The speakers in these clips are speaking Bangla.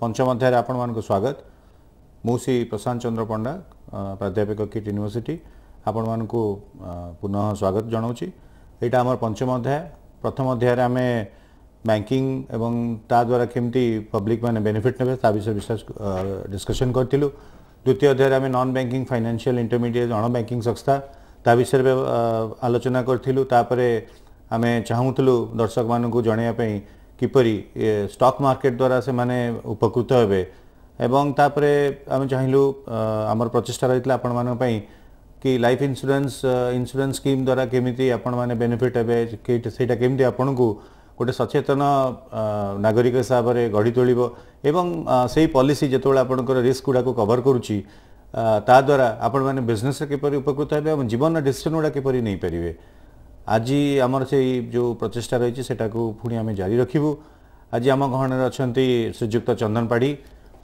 पंचम अध्याय आपण स्वागत मुशी प्रशांत चंद्र पंडा प्राध्यापक किट यूनिवर्सीटी आपण मान पुनः स्वागत जनाऊँ यहाँ आम पंचम अध्याय प्रथम अध्याय आम बैंकिंग एवं ताद्वारा कमी पब्लिक मैंने बेनिफिट ने विषय विश्वास डिस्कसन करूँ द्वितीय अध्याय आम नन बैंकिंग फाइनेसील इंटरमिडिएट अण बैंकिंग संस्था ता विषय आलोचना करूँ तापर आम चाहूल दर्शक मानक जनवाई किपरि स्टक मार्केट द्वारा से माने उपकृत हे एवं आम चाहिलु आमर प्रचेषा रही आपण मानी कि लाइफ इन्सुरान्स इन्सुरांस स्कीम द्वारा केमी आपनिफिट हे से केमी आपण को गोटे सचेतन नागरिक हिसाब से गढ़ी तोल एवं से पलिसी जो आपंकर रिस्क गुड़ाक कवर करुच्ची ता आपण मैंने बिजनेस किपर उपकृत हे और जीवन डिसीजन गुड़ा किपर नहीं पारे आज आमर से जो प्रचेषा रही पुणी आम जारी रखू आज आम गहन अच्छा श्रीजुक्त चंदन पाढ़ी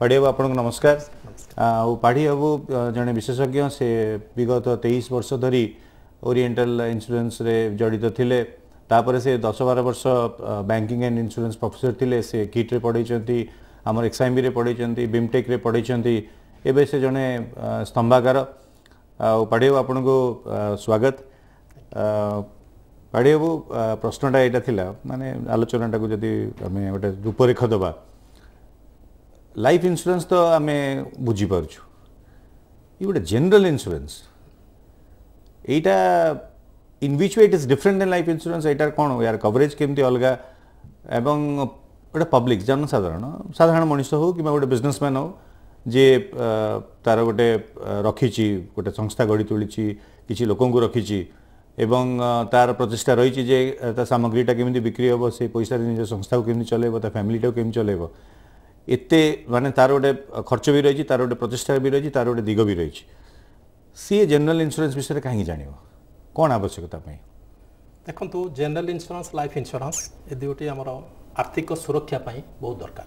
पाढ़ी बाबू आप नमस्कार आउ पाढ़ी बाबू जन विशेषज्ञ से विगत तेईस वर्ष धरी ओरिएटाल इन्सुरांस जड़ित थे तापर से दस बार वर्ष बैंकिंग एंड इन्सुरांस प्रफेसर थे से किट्रे पढ़ई आम एक्सआईबी पढ़ई बीमटेक पढ़ई एवं से जड़े स्तंभागार आढ़ी बाबू आपन को स्वागत ବାଡ଼ିବାବୁ ପ୍ରଶ୍ନଟା ଏଇଟା ଥିଲା ମାନେ ଆଲୋଚନାଟାକୁ ଯଦି ଆମେ ଗୋଟେ ରୂପରେଖ ଦେବା ଲାଇଫ୍ ଇନ୍ସୁରାନ୍ସ ତ ଆମେ ବୁଝିପାରୁଛୁ ଇଏ ଗୋଟେ ଜେନେରାଲ୍ ଇନ୍ସୁରାନ୍ସ ଏଇଟା in which way it is different than life insurance ଏଇଟାର କ'ଣ ୟାର କଭରେଜ୍ କେମିତି ଅଲଗା ଏବଂ ଗୋଟେ ପବ୍ଲିକ୍ ଜନସାଧାରଣ ସାଧାରଣ ମଣିଷ ହେଉ କିମ୍ବା ଗୋଟେ ବିଜନେସମ୍ୟାନ୍ ହେଉ ଯିଏ ତା'ର ଗୋଟେ ରଖିଛି ଗୋଟେ ସଂସ୍ଥା ଗଢ଼ି ତୋଳିଛି କିଛି ଲୋକଙ୍କୁ ରଖିଛି এবং তার প্রচেষ্টা রয়েছে যে তার সামগ্রীটা কেমি বিক্রি হব সেই পয়সার নিজ সংস্থাকে কেমি চলাইব তার ফ্যামিলিটাও কেমি চলাইব এতে মানে তার গোটে খরচ বি রয়েছে তার গোটে প্রচেষ্টা বি রয়েছে তার গোটে দিগ বি রয়েছে সি জেনারেল ইন্স্যুরান্স বিষয়ে কাহি জাণিব কোণ আবশ্যকতা দেখুন জেনারেল ইন্স্যুরান্স লাইফ ইন্স্যুরান্স এ দুটি আমার আর্থিক সুরক্ষা পাই বহু দরকার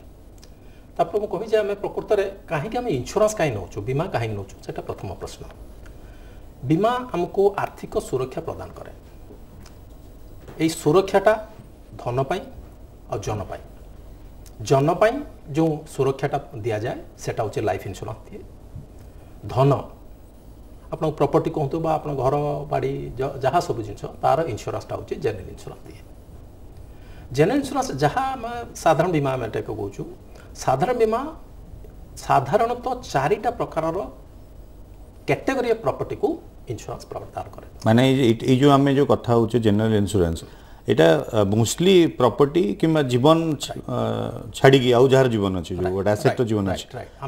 তারপরে মু কবি যে আমি প্রকৃতরে কাহিকি আমি ইন্স্যুরান্স কাহি নৌছু বিমা কাহি নৌছু সেটা প্রথম প্রশ্ন বিমা আমাকে আর্থিক সুরক্ষা প্রদান করে এই সুরক্ষাটা ধন পাই আর জন পাই জন পাই যে সুরক্ষাটা দিয়া যায় সেটা হচ্ছে লাইফ ইন্স্যুরান্স দিয়ে ধন আপনার প্রপর্টি কুহতু বা আপনার ঘর বাড়ি যা সব জিনিস তার ইন্স্যুরান্সটা হচ্ছে জেনারেল ইন্স্যুরান্স দিয়ে জেনারেল ইন্স্যুরান্স যা আমি সাধারণ বিমা আমি এটাকে কৌছু সাধারণ বিমা সাধারণত চারিটা প্রকারর ক্যাটেগরি অফ প্রপার্টিকে ইন্স্যুরান্স প্রদান করে মানে এই যে আমি যে কথা হচ্ছে জেনারেল ইন্স্যুরান্স এটা মোস্টলি প্রপার্টি কিংবা জীবন ছাড়িকি আউ যার জীবন আছে যে গোটা অ্যাসেট জীবন আছে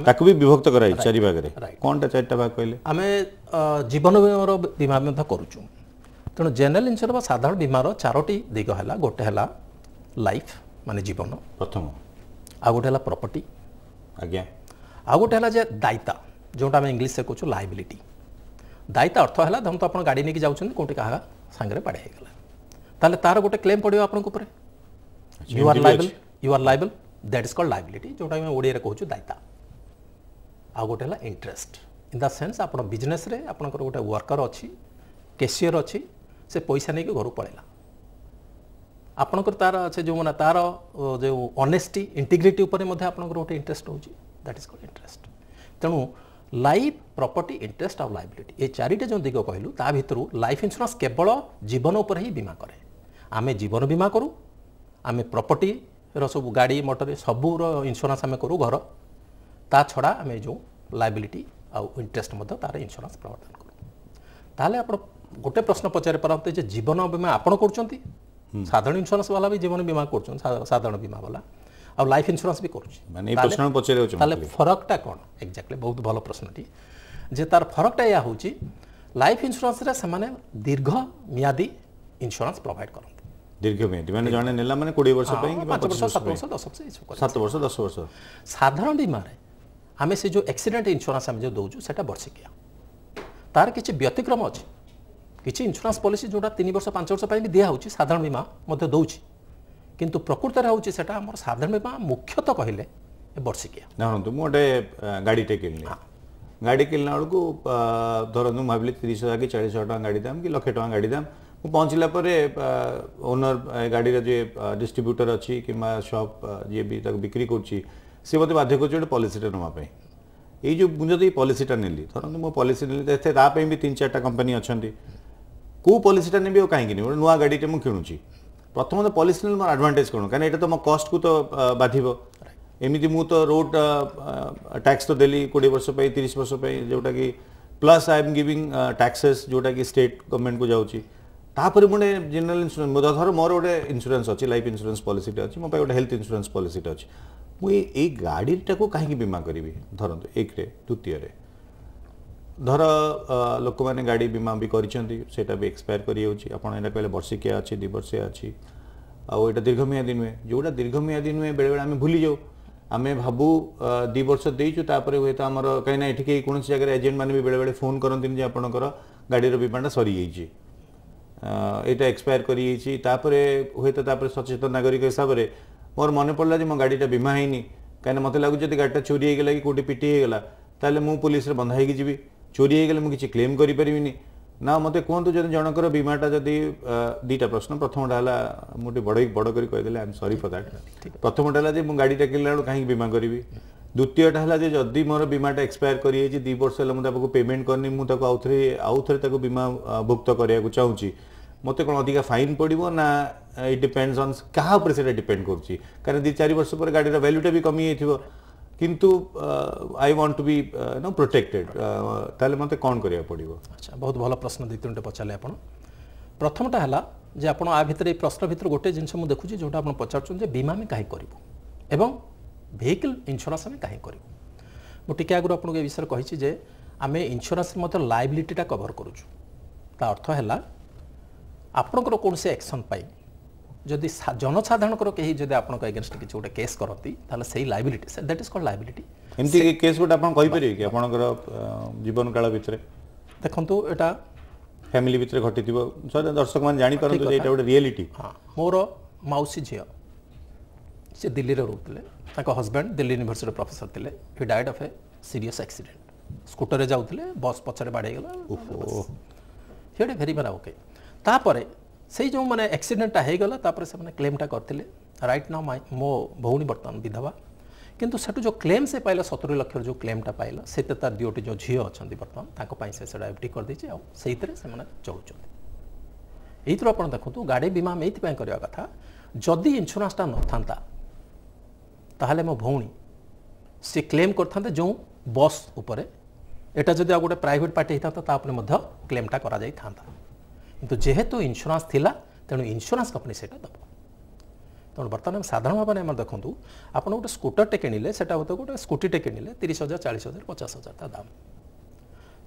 তাকে বি বিভক্ত করা হয়েছে চারি ভাগরে কোনটা চারটা ভাগ কইলে আমি জীবন বীমার বীমা মধ্যে করুছু তেণু জেনারেল ইন্স্যুরান্স বা সাধারণ বীমার চারোটি দিগ হেলা গোটে হেলা লাইফ মানে জীবন প্রথম আউ গোটে হেলা প্রপার্টি আজ্ঞা আউ গোটে হেলা যে দায়িতা ଯେଉଁଟା ଆମେ ଇଂଲିଶରେ କହୁଛୁ ଲାଇବିଲିଟି ଦାୟିତା ଅର୍ଥ ହେଲା ଧରନ୍ତୁ ଆପଣ ଗାଡ଼ି ନେଇକି ଯାଉଛନ୍ତି କେଉଁଠି କାହା ସାଙ୍ଗରେ ବାଡ଼େଇ ହେଇଗଲା ତାହେଲେ ତାର ଗୋଟେ କ୍ଲେମ୍ ପଡ଼ିବ ଆପଣଙ୍କ ଉପରେ you are liable you are liable that is call liability ଯେଉଁଟା ଆମେ ଓଡ଼ିଆରେ କହୁଛୁ ଦାୟିତା ଆଉ ଗୋଟେ ହେଲା ଇଣ୍ଟରେଷ୍ଟ ଇନ୍ ଦ ସେନ୍ସ ଆପଣ ବିଜନେସ୍ରେ ଆପଣଙ୍କର ଗୋଟେ ୱାର୍କର ଅଛି କେସିୟର ଅଛି ସେ ପଇସା ନେଇକି ଘରୁ ପଳେଇଲା ଆପଣଙ୍କର ତାର ସେ ଯେଉଁମାନେ ତାର ଯେଉଁ ଅନେଷ୍ଟି ଇଣ୍ଟିଗ୍ରିଟି ଉପରେ ମଧ୍ୟ ଆପଣଙ୍କର ଗୋଟେ ଇଣ୍ଟରେଷ୍ଟ ରହୁଛି ଦ୍ୟାଟ୍ ଇଜ୍ କଲ୍ଡ ଇଣ୍ଟରେଷ୍ଟ ତେଣୁ ଲାଇଫ୍ ପ୍ରପର୍ଟି ଇଣ୍ଟରେଷ୍ଟ ଆଉ ଲାଇବିଲିଟି ଏ ଚାରିଟା ଯେଉଁ ଦିଗ କହିଲୁ ତା ଭିତରୁ ଲାଇଫ୍ ଇନ୍ସୁରାନ୍ସ କେବଳ ଜୀବନ ଉପରେ ହିଁ ବୀମା କରେ ଆମେ ଜୀବନ ବୀମା କରୁ ଆମେ ପ୍ରପର୍ଟିର ସବୁ ଗାଡ଼ି ମଟର ସବୁର ଇନ୍ସୁରାନ୍ସ ଆମେ କରୁ ଘର ତା ଛଡ଼ା ଆମେ ଯେଉଁ ଲାଇବିଲିଟି ଆଉ ଇଣ୍ଟରେଷ୍ଟ ମଧ୍ୟ ତାର ଇନ୍ସୁରାନ୍ସ ପ୍ରବର୍ତ୍ତନ କରୁ ତାହେଲେ ଆପଣ ଗୋଟେ ପ୍ରଶ୍ନ ପଚାରି ପାରନ୍ତି ଯେ ଜୀବନ ବୀମା ଆପଣ କରୁଛନ୍ତି ସାଧାରଣ ଇନ୍ସୁରାନ୍ସ ବାଲା ବି ଜୀବନ ବୀମା କରୁଛନ୍ତି ସାଧାରଣ ବୀମା ବାଲା ଆଉ ଲାଇଫ୍ ଇନ୍ସୁରାନ୍ସ ବି କରୁଛି ତାହେଲେ ଫରକଟା କ'ଣ ଏକ୍ଜାକ୍ଟଲି ବହୁତ ଭଲ ପ୍ରଶ୍ନଟି ଯେ ତାର ଫରକଟା ଏହା ହେଉଛି ଲାଇଫ୍ ଇନ୍ସୁରାନ୍ସରେ ସେମାନେ ଦୀର୍ଘ ମିଆଦି ଇନ୍ସୁରାନ୍ସ ପ୍ରୋଭାଇଡ଼ କରନ୍ତି ଦୀର୍ଘମିଆଦି ମାନେ ଜଣେ ନେଲା ମାନେ କୋଡ଼ିଏ ବର୍ଷ ପାଇଁ ପାଞ୍ଚ ବର୍ଷ ସାତ ବର୍ଷ ଦଶ ବର୍ଷ ଏସବୁ ସାତ ବର୍ଷ ଦଶ ବର୍ଷ ସାଧାରଣ ବୀମାରେ ଆମେ ସେ ଯେଉଁ ଆକ୍ସିଡେଣ୍ଟ ଇନ୍ସୁରାନ୍ସ ଆମେ ଯେଉଁ ଦେଉଛୁ ସେଇଟା ବର୍ଷିକିଆ ତାର କିଛି ବ୍ୟତିକ୍ରମ ଅଛି କିଛି ଇନ୍ସୁରାନ୍ସ ପଲିସି ଯେଉଁଟା ତିନି ବର୍ଷ ପାଞ୍ଚ ବର୍ଷ ପାଇଁ ବି ଦିଆହେଉଛି ସାଧାରଣ ବୀମା ମଧ୍ୟ ଦେଉଛି किंतु प्रकृत हूँ से साधारण बीमा मुख्यतः कहले बर्षिकिया देखो मुझे गाड़ी टे कि हाँ। गाड़ी किणा बेलू धरतु मुझे तीस हजार कि चालीस हजार गाड़ी दाम कि लक्ष टा गाड़ी दाम मुझे पहुँचला ओनर गाड़ी जी डिस्ट्रब्यूटर अच्छी कि सप जी भी बिक्री कर सी मत बाध्य कर पलिसीटा नापी ये मुझे पलिसीटा नी धरतु मो भी तीन चार्टा कंपनी अच्छा कौ पलिसीटा नेबी और कहीं नुआ પ્રથમ તો પોલિસનલ માં એડવાન્ટેજ કરું કારણ કે એટા તો મા કોસ્ટ કુ તો બાધીબો એમ ઇદી મુ તો રોડ ટેક્સ તો દિલ્હી કુડી વર્ષો પે 30 વર્ષો પે જોટા કે plus I am giving taxes જોટા કે સ્ટેટ ગવર્નમેન્ટ કુ જાઉચી તાપર મને જનરલ ધર મોર ઓડે ઇન્સ્યોરન્સ અછી લાઇફ ઇન્સ્યોરન્સ પોલિસી ટ અછી મપાઈ ઓડે હેલ્થ ઇન્સ્યોરન્સ પોલિસી ટ અછી મે એક ગાર્ડિયન તાકો કાઈ કે બીમા કરીબે ધરન એક રે તુતિય રે ଧର ଲୋକମାନେ ଗାଡ଼ି ବୀମା ବି କରିଛନ୍ତି ସେଇଟା ବି ଏକ୍ସପାୟାର କରିଯାଉଛି ଆପଣ ଏଇଟା କହିଲେ ବର୍ଷିକିଆ ଅଛି ଦୁଇ ବର୍ଷିଆ ଅଛି ଆଉ ଏଇଟା ଦୀର୍ଘମିଆଦୀ ନୁହେଁ ଯେଉଁଟା ଦୀର୍ଘମିଆଦୀ ନୁହେଁ ବେଳେବେଳେ ଆମେ ଭୁଲିଯାଉ ଆମେ ଭାବୁ ଦୁଇ ବର୍ଷ ଦେଇଛୁ ତାପରେ ହୁଏତ ଆମର କାହିଁକିନା ଏଠିକି କୌଣସି ଜାଗାରେ ଏଜେଣ୍ଟମାନେ ବି ବେଳେବେଳେ ଫୋନ୍ କରନ୍ତିନି ଯେ ଆପଣଙ୍କର ଗାଡ଼ିର ବୀମାଟା ସରିଯାଇଛି ଏଇଟା ଏକ୍ସପାୟାର କରିଯାଇଛି ତାପରେ ହୁଏତ ତାପରେ ସଚେତନ ନାଗରିକ ହିସାବରେ ମୋର ମନେ ପଡ଼ିଲା ଯେ ମୋ ଗାଡ଼ିଟା ବୀମା ହେଇନି କାହିଁକିନା ମୋତେ ଲାଗୁଛି ଯଦି ଗାଡ଼ିଟା ଚୋରି ହେଇଗଲା କି କେଉଁଠି ପିଟି ହେଇଗଲା ତାହେଲେ ମୁଁ ପୋଲିସରେ ବନ୍ଧା ହେଇକି ଯିବି चोरी हो मुझे किसी क्लेम करें परिबिनी ना मते कोंतु जो जनकर बीमाटा जदि दीटा प्रश्न प्रथमटा है मोटे बड़ बड़ कर कहि देले I am sorry for that प्रथमटा हला गाडीटा किनला कहीं बीमा करी द्वितीयटा है जदि मोर बीमाटा एक्सपायर कर दु वर्ष हला पेमेंट करनी मुझे आउ थे बीमा भुक्त करिया को चाहूची मते अधिका फाइन पड़ो ना इट डिपेंड्स अन् क्या डिपेड सेटा डिपेंड करूची वर्ष पर गाड़ी वैल्यूटा भी कमी हेथिबो কিন্তু I want to be you protected ତାହେଲେ ମୋତେ କ'ଣ କରିବାକୁ ପଡ଼ିବ ଆଚ୍ଛା ବହୁତ ଭଲ ପ୍ରଶ୍ନ ଦୁଇ ତିନିଟା ପଚାରିଲେ ଆପଣ ପ୍ରଥମଟା ହେଲା ଯେ ଆପଣ ଆ ଭିତରେ ଏଇ ପ୍ରଶ୍ନ ଭିତରୁ ଗୋଟେ ଜିନିଷ ମୁଁ ଦେଖୁଛି ଯେଉଁଟା ଆପଣ ପଚାରୁଛନ୍ତି ଯେ ବୀମା ଆମେ କାହିଁକି କରିବୁ ଏବଂ ଭେହିକିଲ୍ ଇନ୍ସୁରାନ୍ସ ଆମେ କାହିଁକି କରିବୁ ମୁଁ ଟିକେ ଆଗରୁ ଆପଣଙ୍କୁ ଏ ବିଷୟରେ କହିଛି ଯେ ଆମେ ଇନ୍ସୁରାନ୍ସରେ ମଧ୍ୟ ଲାଇବିଲିଟିଟା କଭର୍ କରୁଛୁ ତା ଅର୍ଥ ହେଲା ଆପଣଙ୍କର କୌଣସି ଆକ୍ସନ୍ ପାଇଁ ଯଦି ଜନସାଧାରଣଙ୍କର କେହି ଯଦି ଆପଣଙ୍କ ଏଗେନଷ୍ଟ କିଛି ଗୋଟେ କେସ୍ କରନ୍ତି ତାହେଲେ ସେଇ liability that is call liability ଏମିତି କେସ୍ ଗୋଟେ ଆପଣ କହିପାରିବେ କି ଆପଣଙ୍କର ଜୀବନ କାଳ ଭିତରେ ଦେଖନ୍ତୁ ଏଇଟା ଫ୍ୟାମିଲି ଭିତରେ ଘଟିଥିବ ଦର୍ଶକମାନେ ଜାଣିପାରନ୍ତୁ ଯେ ଏଇଟା ଗୋଟେ ରିଆଲିଟି ମୋର ମାଉସୀ ଝିଅ ସେ ଦିଲ୍ଲୀରେ ରହୁଥିଲେ ତାଙ୍କ ହଜବ୍ୟାଣ୍ଡ ଦିଲ୍ଲୀ ୟୁନିଭର୍ସିଟିର ପ୍ରଫେସର ଥିଲେ he died of a serious accident ସ୍କୁଟରରେ ଯାଉଥିଲେ ବସ୍ ପଛରେ ବାଡ଼େଇଗଲା ହିଆଡ଼େ ଭେରି ମାରା ଓକେ ତାପରେ ସେଇ ଯେଉଁ ମାନେ ଆକ୍ସିଡେଣ୍ଟଟା ହେଇଗଲା ତାପରେ ସେମାନେ କ୍ଲେମ୍ଟା କରିଥିଲେ ରାଇଟ୍ ନାଉ ମୋ ଭଉଣୀ ବର୍ତ୍ତମାନ ବିଧବା କିନ୍ତୁ ସେଠୁ ଯେଉଁ କ୍ଲେମ୍ ସେ ପାଇଲା ସତୁରି ଲକ୍ଷର ଯେଉଁ କ୍ଲେମ୍ଟା ପାଇଲା ସେଇଟା ତାର ଦୁଇଟି ଯେଉଁ ଝିଅ ଅଛନ୍ତି ବର୍ତ୍ତମାନ ତାଙ୍କ ପାଇଁ ସେ ସେଇଟା ଏଫ୍ ଡି କରିଦେଇଛି ଆଉ ସେଇଥିରେ ସେମାନେ ଚଳୁଛନ୍ତି ଏଇଥିରୁ ଆପଣ ଦେଖନ୍ତୁ ଗାଡ଼ି ବୀମା ଆମେ ଏଇଥିପାଇଁ କରିବା କଥା ଯଦି ଇନ୍ସୁରାନ୍ସଟା ନଥାନ୍ତା ତାହେଲେ ମୋ ଭଉଣୀ ସେ କ୍ଲେମ୍ କରିଥାନ୍ତେ ଯେଉଁ ବସ୍ ଉପରେ ଏଇଟା ଯଦି ଆଉ ଗୋଟେ ପ୍ରାଇଭେଟ୍ ପାର୍ଟି ହେଇଥାନ୍ତା ତା ଉପରେ ମଧ୍ୟ କ୍ଲେମ୍ଟା କରାଯାଇଥାନ୍ତା କିନ୍ତୁ ଯେହେତୁ ଇନ୍ସୁରାନ୍ସ ଥିଲା ତେଣୁ ଇନ୍ସୁରାନ୍ସ କମ୍ପାନୀ ସେଇଟା ଦେବ ତେଣୁ ବର୍ତ୍ତମାନ ସାଧାରଣ ଭାବରେ ଆମେ ଦେଖନ୍ତୁ ଆପଣ ଗୋଟେ ସ୍କୁଟରଟେ କିଣିଲେ ସେଇଟା ହୁଏତ ଗୋଟେ ସ୍କୁଟିଟେ କିଣିଲେ ତିରିଶ ହଜାର ଚାଳିଶ ହଜାର ପଚାଶ ହଜାର ତା ଦାମ୍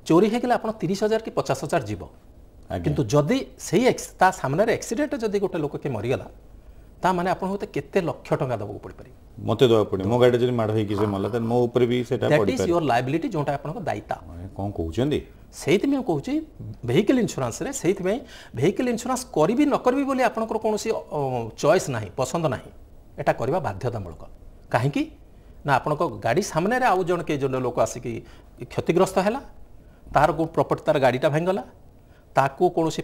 ଚୋରି ହେଇଗଲେ ଆପଣ ତିରିଶ ହଜାର କି ପଚାଶ ହଜାର ଯିବ କିନ୍ତୁ ଯଦି ସେଇ ତା ସାମ୍ନାରେ ଆକ୍ସିଡେଣ୍ଟରେ ଯଦି ଗୋଟେ ଲୋକ କିଏ ମରିଗଲା ତା ମାନେ ଆପଣ ହୁଏତ କେତେ ଲକ୍ଷ ଟଙ୍କା ଦେବାକୁ ପଡ଼ିପାରିବ ମୋତେ ଦେବାକୁ ପଡ଼ିବ ମୋ ଗାଡ଼ି ଯଦି ମାଡ଼ ହେଇକି ସେ ମଲା ତାହେଲେ ମୋ ଉପରେ ବି ସେଇଟା ଦ୍ୟାଟ୍ ଇଜ୍ ୟୋର୍ ଲାଇବିଲିଟି ଯେଉଁଟା ଆପଣଙ୍କ ଦାୟିତା କ'ଣ କହୁଛନ୍ତି ସେଇଥିପାଇଁ ମୁଁ କହୁଛି ଭେହିକିଲ୍ ଇନ୍ସୁରାନ୍ସରେ ସେଇଥିପାଇଁ ଭେହିକିଲ୍ ଇନ୍ସୁରାନ୍ସ କରିବି ନ କରିବି ବୋଲି ଆପଣଙ୍କର କୌଣସି ଚଏସ୍ ନାହିଁ ପସନ୍ଦ ନାହିଁ ଏଇଟା କରିବା ବାଧ୍ୟତାମୂଳକ କାହିଁକି ନା ଆପଣଙ୍କ ଗାଡ଼ି ସାମ୍ନାରେ ଆଉ ଜଣେ କେହି ଜଣେ ଲୋକ ଆସିକି କ୍ଷତିଗ୍ରସ୍ତ ହେଲା ତାହାର କେଉଁ ପ୍ରପର୍ଟି ତାର ଗାଡ଼ିଟା ଭାଙ୍ଗିଗଲା ତାକୁ କୌଣସି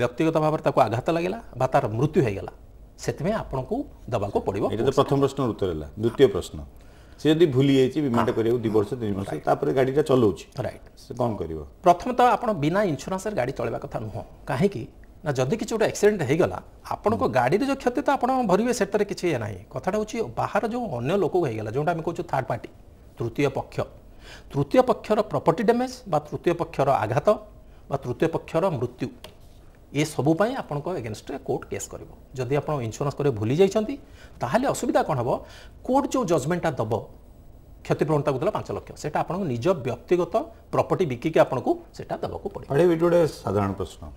ବ୍ୟକ୍ତିଗତ ଭାବରେ ତାକୁ ଆଘାତ ଲାଗିଲା ବା ତାର ମୃତ୍ୟୁ ହୋଇଗଲା ସେଥିପାଇଁ ଆପଣଙ୍କୁ ଦେବାକୁ ପଡ଼ିବ ପ୍ରଥମ ପ୍ରଶ୍ନର ଉତ୍ତର ହେଲା ଦ୍ୱିତୀୟ ପ୍ରଶ୍ନ ସେ ଯଦି ଭୁଲି ଯାଇଛି ବୀମାଟା କରିବାକୁ ଦୁଇ ବର୍ଷ ତିନି ବର୍ଷ ତାପରେ ଗାଡ଼ିଟା ଚଲାଉଛି ରାଇଟ୍ ସେ କ'ଣ କରିବ ପ୍ରଥମତଃ ଆପଣ ବିନା ଇନ୍ସୁରାନ୍ସରେ ଗାଡ଼ି ଚଳାଇବା କଥା ନୁହଁ କାହିଁକି ନା ଯଦି କିଛି ଗୋଟେ ଆକ୍ସିଡେଣ୍ଟ ହେଇଗଲା ଆପଣଙ୍କ ଗାଡ଼ିରେ ଯେଉଁ କ୍ଷତି ତ ଆପଣ ଭରିବେ ସେଥିରେ କିଛି ଇଏ ନାହିଁ କଥାଟା ହେଉଛି ବାହାର ଯେଉଁ ଅନ୍ୟ ଲୋକକୁ ହେଇଗଲା ଯେଉଁଟା ଆମେ କହୁଛୁ ଥାର୍ଡ଼ ପାର୍ଟି ତୃତୀୟ ପକ୍ଷ ତୃତୀୟ ପକ୍ଷର ପ୍ରପର୍ଟି ଡ୍ୟାମେଜ୍ ବା ତୃତୀୟ ପକ୍ଷର ଆଘାତ ବା ତୃତୀୟ ପକ୍ଷର ମୃତ୍ୟୁ ये सबूप आपणेस्ट कोर्ट केस कर इन्सुरांस कर भूली जाइए असुविधा कौन हम कोर्ट जो जजमेंटा दब क्षतिपूरण देखा पांच लक्ष से निज व्यक्तिगत प्रपर्ट बिकी आपको पड़े गोटे साधारण प्रश्न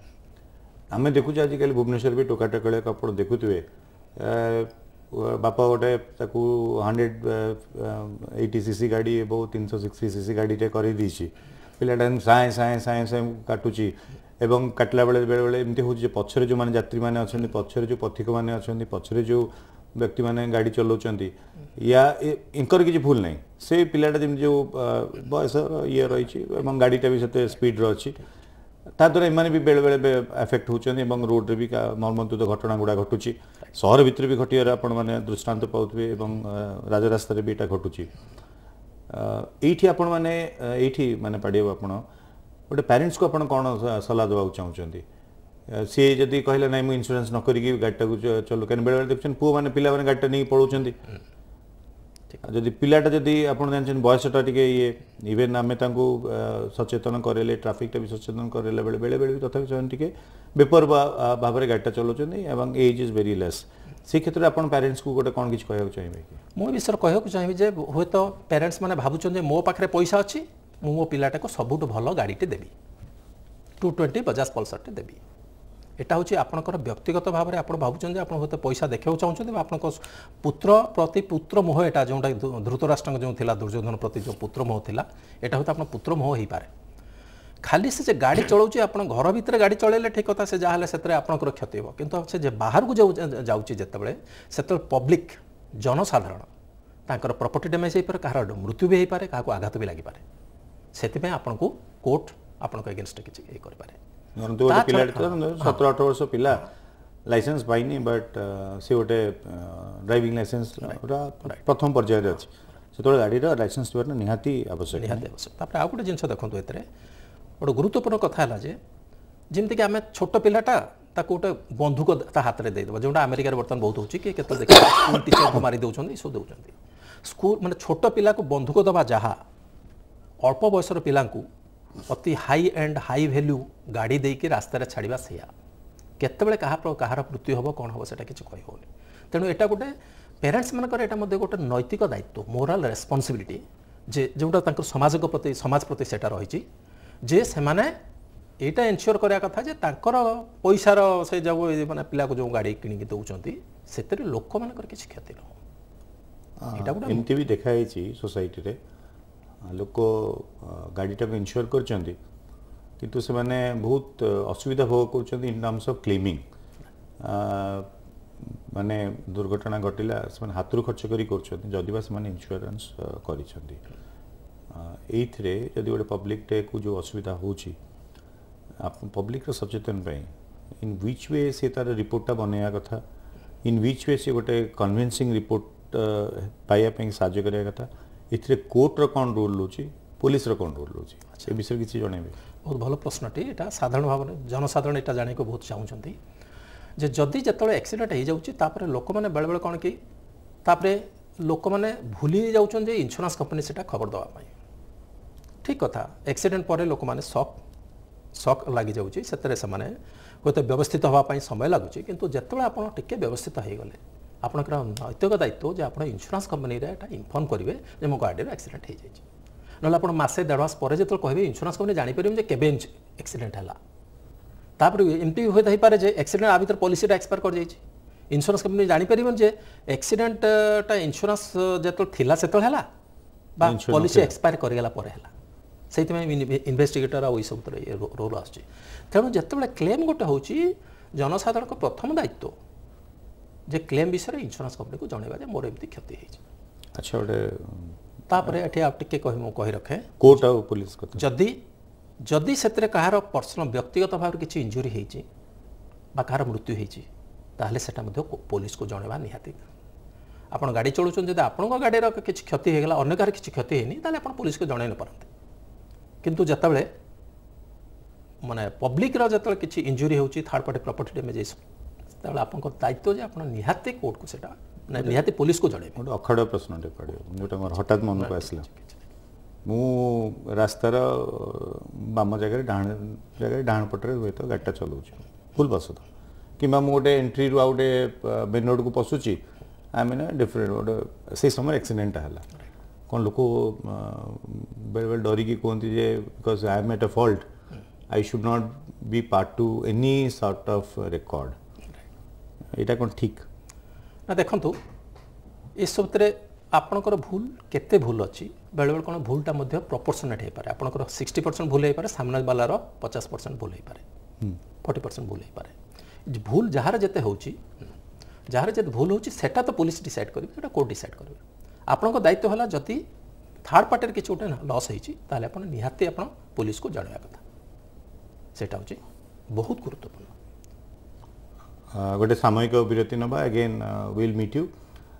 आम देखु आजिकल भुवनेश्वर भी टोका टेकड़िया आप देखु बापा गोटे हंड्रेड एट्टी सी गाड़ी तीन सौ सिक्स सीसी गाड़ी कर पिलाटा साए साए साए साए काटू এবং କାଟିଲା ବେଳେ ବେଳେବେଳେ ଏମିତି ହେଉଛି ଯେ ପଛରେ ଯେଉଁମାନେ ଯାତ୍ରୀମାନେ ଅଛନ୍ତି ପଛରେ ଯେଉଁ ପଥିକମାନେ ଅଛନ୍ତି ପଛରେ ଯେଉଁ ବ୍ୟକ୍ତିମାନେ ଗାଡ଼ି ଚଲାଉଛନ୍ତି ୟା ୟାଙ୍କର କିଛି ଭୁଲ ନାହିଁ ସେ ପିଲାଟା ଯେମିତି ଯେଉଁ ବୟସର ଇଏ ରହିଛି ଏବଂ ଗାଡ଼ିଟା ବି ସେତେ ସ୍ପିଡ଼୍ର ଅଛି ତାଦ୍ୱାରା ଏମାନେ ବି ବେଳେବେଳେ ଆଫେକ୍ଟ ହେଉଛନ୍ତି ଏବଂ ରୋଡ଼ରେ ବି ମର୍ମନ୍ତୁଦ ଘଟଣା ଗୁଡ଼ା ଘଟୁଛି ସହର ଭିତରେ ବି ଘଟିବାର ଆପଣମାନେ ଦୃଷ୍ଟାନ୍ତ ପାଉଥିବେ ଏବଂ ରାଜରାସ୍ତାରେ ବି ଏଇଟା ଘଟୁଛି ଏଇଠି ଆପଣମାନେ ଏଇଠି ମାନେ ପାଡ଼ିବ ଆପଣ ଗୋଟେ ପ୍ୟାରେଣ୍ଟସ୍କୁ ଆପଣ କ'ଣ ସଲାହ ଦେବାକୁ ଚାହୁଁଛନ୍ତି ସିଏ ଯଦି କହିଲା ନାଇଁ ମୁଁ ଇନ୍ସୁରାନ୍ସ ନ କରିକି ଗାଡ଼ିଟାକୁ ଚଲୁ କାହିଁକି ବେଳେବେଳେ ଦେଖୁଛନ୍ତି ପୁଅମାନେ ପିଲାମାନେ ଗାଡ଼ିଟା ନେଇକି ପଳାଉଛନ୍ତି ଯଦି ପିଲାଟା ଯଦି ଆପଣ ଜାଣିଛନ୍ତି ବୟସଟା ଟିକେ ଇଏ ଇଭେନ୍ ଆମେ ତାଙ୍କୁ ସଚେତନ କରେଇଲେ ଟ୍ରାଫିକ୍ଟା ବି ସଚେତନ କରେଇଲା ବେଳେ ବେଳେବେଳେ ବି ତଥାପି ସେମାନେ ଟିକେ ବେପରୁଆ ଭାବରେ ଗାଡ଼ିଟା ଚଲାଉଛନ୍ତି ଏବଂ ଏଜ୍ ଇଜ୍ ଭେରି ଲେସ୍ ସେ କ୍ଷେତ୍ରରେ ଆପଣ ପ୍ୟାରେଣ୍ଟସ୍କୁ ଗୋଟେ କ'ଣ କିଛି କହିବାକୁ ଚାହିଁବେ ମୁଁ ଏ ବିଷୟରେ କହିବାକୁ ଚାହିଁବି ଯେ ହୁଏତ ପ୍ୟାରେଣ୍ଟସ୍ ମାନେ ଭାବୁଛନ୍ତି ମୋ ପାଖରେ ପଇସା ଅଛି ମୁଁ ମୋ ପିଲାଟାକୁ ସବୁଠୁ ଭଲ ଗାଡ଼ିଟେ ଦେବି ଟୁ ଟ୍ୱେଣ୍ଟି ବଜାଜ ପଲ୍ସର୍ଟେ ଦେବି এটা হচ্ছে আপনার ব্যক্তিগত ভাবে আপনার ভাবুছেন যে আপনার হয়তো পয়সা দেখেও চাহুন বা আপনার পুত্র প্রতি পুত্র মোহ এটা যেটা ধৃতরাষ্ট্র যে দুর্যোধন প্রতি যে পুত্র মোহ লা এটা হয়তো আপনার পুত্র মোহ হয়ে খালি সে যে গাড়ি চলাউছে আপনার ঘর ভিতরে গাড়ি চলাইলে ঠিক কথা সে যা হলে সেতরে আপনার ক্ষতি হব কিন্তু সে যে বাহারকু যাচ্ছে যেতবে সেতবে পব্লিক জনসাধারণ তাঁর প্রপর্টি ড্যামেজ হয়ে পড়ে কাহার মৃত্যু বি হয়ে পড়ে কাহক আঘাত বি লাগিপারে ସେଥିପାଇଁ ଆପଣଙ୍କୁ କୋର୍ଟ ଆପଣଙ୍କ ଏଗେନଷ୍ଟରେ କିଛି ଇଏ କରିପାରେ ଧରନ୍ତୁ ଗୋଟେ ପିଲାଟେ ସତର ଅଠର ବର୍ଷ ପିଲା ଲାଇସେନ୍ସ ପାଇନି ବଟ୍ ସେ ଗୋଟେ ଡ୍ରାଇଭିଂ ଲାଇସେନ୍ସ ପ୍ରଥମ ପର୍ଯ୍ୟାୟରେ ଅଛି ସେତେବେଳେ ଗାଡ଼ିର ଲାଇସେନ୍ସ ଥିବାଟା ନିହାତି ଆବଶ୍ୟକ ନିହାତି ଆବଶ୍ୟକ ତାପରେ ଆଉ ଗୋଟେ ଜିନିଷ ଦେଖନ୍ତୁ ଏଥିରେ ଗୋଟେ ଗୁରୁତ୍ୱପୂର୍ଣ୍ଣ କଥା ହେଲା ଯେ ଯେମିତିକି ଆମେ ଛୋଟ ପିଲାଟା ତାକୁ ଗୋଟେ ବନ୍ଧୁକ ତା ହାତରେ ଦେଇଦେବା ଯେଉଁଟା ଆମେରିକାରେ ବର୍ତ୍ତମାନ ବହୁତ ହେଉଛି କି କେତେ ଦେଖିବା ସ୍କୁଲ ଟିଚରକୁ ମାରି ଦେଉଛନ୍ତି ଏସବୁ ଦେଉଛନ୍ତି ସ୍କୁଲ ମାନେ ଛୋଟ ପିଲାକୁ ବନ୍ଧୁକ ଦେବା ଯାହା ଅଳ୍ପ ବୟସର ପିଲାଙ୍କୁ ଅତି ହାଇ ଏଣ୍ଡ ହାଇ ଭ୍ୟାଲ୍ୟୁ ଗାଡ଼ି ଦେଇକି ରାସ୍ତାରେ ଛାଡ଼ିବା ସେଇଆ କେତେବେଳେ କାହା କାହାର ମୃତ୍ୟୁ ହେବ କ'ଣ ହେବ ସେଇଟା କିଛି କହିହେଉନି ତେଣୁ ଏଇଟା ଗୋଟେ ପ୍ୟାରେଣ୍ଟସ୍ମାନଙ୍କର ଏଇଟା ମଧ୍ୟ ଗୋଟେ ନୈତିକ ଦାୟିତ୍ୱ ମୋରାଲ ରେସ୍ପନ୍ସିବିଲିଟି ଯେ ଯେଉଁଟା ତାଙ୍କ ସମାଜଙ୍କ ପ୍ରତି ସମାଜ ପ୍ରତି ସେଇଟା ରହିଛି ଯେ ସେମାନେ ଏଇଟା ଏନସିଓର କରିବା କଥା ଯେ ତାଙ୍କର ପଇସାର ସେ ଯେଉଁ ମାନେ ପିଲାକୁ ଯେଉଁ ଗାଡ଼ି କିଣିକି ଦେଉଛନ୍ତି ସେଥିରେ ଲୋକମାନଙ୍କର କିଛି କ୍ଷତି ନ ହଉ ଏଇଟା ଗୋଟେ ଏମିତି ବି ଦେଖାଯାଇଛି ସୋସାଇଟିରେ लोक गाड़ीटा को इनश्योर करूँ से मैंने बहुत असुविधा भोग कर इन टर्मस अफ क्लीमिंग मानने दुर्घटना घटला से हाथ रू खर्च करसुरांस कर पब्लिक टे को जो असुविधा हो पब्लिक सचेतन इन ह्विच वे से तार रिपोर्टा बनवा कथा इन ह्विच वे से गोटे कनभीनसींग रिपोर्ट पाइबापी साइ कथा ଏଥିରେ କୋର୍ଟର କ'ଣ ରୋଲ୍ ରହୁଛି ପୋଲିସର କ'ଣ ରୋଲ୍ ରହୁଛି ସେ ବିଷୟରେ କିଛି ଜଣାଇବେ ବହୁତ ଭଲ ପ୍ରଶ୍ନଟି ଏଇଟା ସାଧାରଣ ଭାବରେ ଜନସାଧାରଣ ଏଇଟା ଜାଣିବାକୁ ବହୁତ ଚାହୁଁଛନ୍ତି ଯେ ଯଦି ଯେତେବେଳେ ଆକ୍ସିଡେଣ୍ଟ ହୋଇଯାଉଛି ତାପରେ ଲୋକମାନେ ବେଳେବେଳେ କ'ଣ କି ତାପରେ ଲୋକମାନେ ଭୁଲି ଯାଉଛନ୍ତି ଯେ ଇନ୍ସୁରାନ୍ସ କମ୍ପାନୀ ସେଇଟା ଖବର ଦେବା ପାଇଁ ଠିକ୍ କଥା ଆକ୍ସିଡେଣ୍ଟ ପରେ ଲୋକମାନେ ସକ୍ ସକ୍ ଲାଗିଯାଉଛି ସେଥିରେ ସେମାନେ ହୁଏତ ବ୍ୟବସ୍ଥିତ ହେବା ପାଇଁ ସମୟ ଲାଗୁଛି କିନ୍ତୁ ଯେତେବେଳେ ଆପଣ ଟିକିଏ ବ୍ୟବସ୍ଥିତ ହୋଇଗଲେ ଆପଣଙ୍କର ନୈତିକ ଦାୟିତ୍ୱ ଯେ ଆପଣ ଇନ୍ସୁରାନ୍ସ କମ୍ପାନୀରେ ଏଇଟା ଇନଫର୍ମ କରିବେ ଯେ ମୋ ଗାଡ଼ିରେ ଆକ୍ସିଡେଣ୍ଟ ହେଇଯାଇଛି ନହେଲେ ଆପଣ ମାସେ ଦେଢ଼ ମାସ ପରେ ଯେତେବେଳେ କହିବେ ଇନ୍ସୁରାନ୍ସ କମ୍ପାନୀ ଜାଣିପାରିବେ ଯେ କେବେ ଆକ୍ସିଡେଣ୍ଟ ହେଲା ତାପରେ ଏମିତି ହୁଏତ ହେଇପାରେ ଯେ ଆକ୍ସିଡେଣ୍ଟ ଆ ଭିତରେ ପଲିସିଟା ଏକ୍ସପାୟାର କରିଯାଇଛି ଇନ୍ସୁରାନ୍ସ କମ୍ପାନୀ ଜାଣିପାରିବେନି ଯେ ଆକ୍ସିଡେଣ୍ଟଟା ଇନ୍ସୁରାନ୍ସ ଯେତେବେଳେ ଥିଲା ସେତେବେଳେ ହେଲା ବା ପଲିସି ଏକ୍ସପାୟାର କରିଗଲା ପରେ ହେଲା ସେଇଥିପାଇଁ ଇନଭେଷ୍ଟିଗେଟର ଆଉ ଏଇସବୁ ରୋଲ୍ ଆସୁଛି ତେଣୁ ଯେତେବେଳେ କ୍ଲେମ୍ ଗୋଟେ ହେଉଛି ଜନସାଧାରଣଙ୍କ ପ୍ରଥମ ଦାୟିତ୍ୱ जे क्लेम विषय इन्सुरांस कंपनी को जनवा मोर एम क्षति अच्छा गोटे टे कह कही रखे कोर्ट आ पुलिस जदि जदि से कह पर्सनल व्यक्तिगत भाव कि इंजुरी हो मृत्यु होता पुलिस को जनवा निहाती आप गाड़ी चलाउं जब आप गाड़ी किसी क्षति होगा अगर कार किसी क्षति है आप पुलिस को जनई न पारे कितु जो मैंने पब्लिक्र जो किसी इंजुरी हो थार्ड पार्टी प्रपर्टी डेमेज आपको दायित्व आप निहाती कोर्ट पुलिस को जड़े गोटे अखड़ प्रश्न पड़े मोर मन को आसला मु रास्तार बाम जगह डाण जगह डाण पटे हूँ तो गाड़ी चलाऊँ फुल बसत कि गोटे एंट्री रू आए मेन रोड को पशु आई मीन डिफरेन्ट गोटे से समय एक्सीडेट है कौन लोक बेले बेले डरिकी कहते because I am at a fault I should not be part to any sort of record এটা କ'ଣ ଠିକ୍ ନା ଦେଖନ୍ତୁ ଏସବୁଥିରେ ଆପଣଙ୍କର ଭୁଲ କେତେ ଭୁଲ ଅଛି ବେଳେବେଳେ କ'ଣ ଭୁଲଟା ମଧ୍ୟ ପ୍ରପୋର୍ସନେଟ୍ ହେଇପାରେ ଆପଣଙ୍କର ସିକ୍ସଟି ପରସେଣ୍ଟ ଭୁଲ ହେଇପାରେ ସାମ୍ନାବାଲାର ପଚାଶ ପରସେଣ୍ଟ ଭୁଲ ହେଇପାରେ ଫର୍ଟି ପରସେଣ୍ଟ ଭୁଲ ହେଇପାରେ ଭୁଲ ଯାହାର ଯେତେ ହେଉଛି ଯାହାର ଯେତେ ଭୁଲ ହେଉଛି ସେଟା ତ ପୋଲିସ ଡିସାଇଡ଼ କରିବେ ସେଟା କୋର୍ଟ ଡିସାଇଡ଼ କରିବେ ଆପଣଙ୍କ ଦାୟିତ୍ୱ ହେଲା ଯଦି থার্ড পার্টির কিছু গোটে লস হয়েছি তাহলে আপনার নিহতি আপনার পুলিশকে জনাইবা কথা সেটা হচ্ছে বহুত গুরুত্বপূর্ণ ଗୋଟେ ସାମୟିକ ବିରତି ନେବା ଆଗେନ୍ ୱିଲ୍ ମିଟ୍ ୟୁ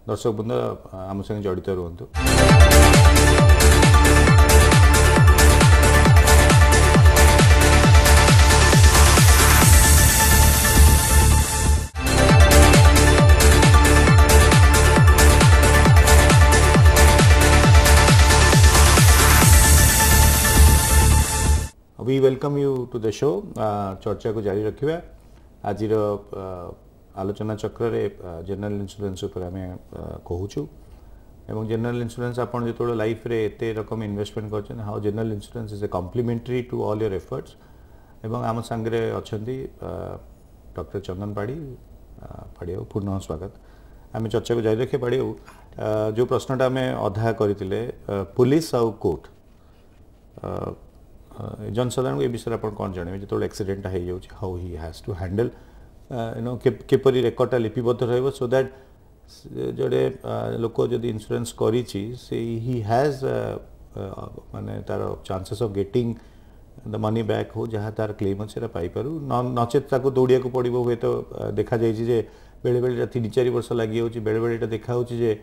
ଦର୍ଶକ ବୃନ୍ଦ ଆମ ସଙ୍ଗେ ଜଡ଼ିତ ରୁହନ୍ତୁ we welcome you to the show चर्चा को जारी ଆଜିର ଆଲୋଚନା ଚକ୍ରରେ ଜେନେରାଲ ଇନ୍ସୁରାନ୍ସ ଉପରେ ଆମେ କହୁଛୁ ଏବଂ ଜେନେରାଲ ଇନ୍ସୁରାନ୍ସ ଆପଣ ଯେତେବେଳେ ଲାଇଫ୍ରେ ଏତେ ରକମ ଇନଭେଷ୍ଟମେଣ୍ଟ କରିଛନ୍ତି how general insurance is a complementary to all your efforts ଏବଂ ଆମ ସାଙ୍ଗରେ ଅଛନ୍ତି ଡକ୍ଟର ଚନ୍ଦନ ପାଢ଼ୀ ପାଢ଼ୀବାବୁ ପୁନଃ ସ୍ୱାଗତ ଆମେ ଚର୍ଚ୍ଚାକୁ ଜାରି ରଖିବା ପାଢ଼ୀବାବୁ ଯେଉଁ ପ୍ରଶ୍ନଟା ଆମେ ଅଧା କରିଥିଲେ ପୋଲିସ ଆଉ କୋର୍ଟ जनसाधारण को यह विषय आप कौन जानवे जो एक्सीडेंटा हो how he has to handle you know keep a रेकर्डा लिपिबद्ध रो दैट जड़े लोक जो इन्सुरांस कर हाज मैंने तार chances of getting the money back हो जहाँ तार क्लेम अच्छे पाइपर नचे दौड़ा पड़ो हे तो देखा जाए बेले बेले तीन चार वर्ष लगे बेले बेले देखा जे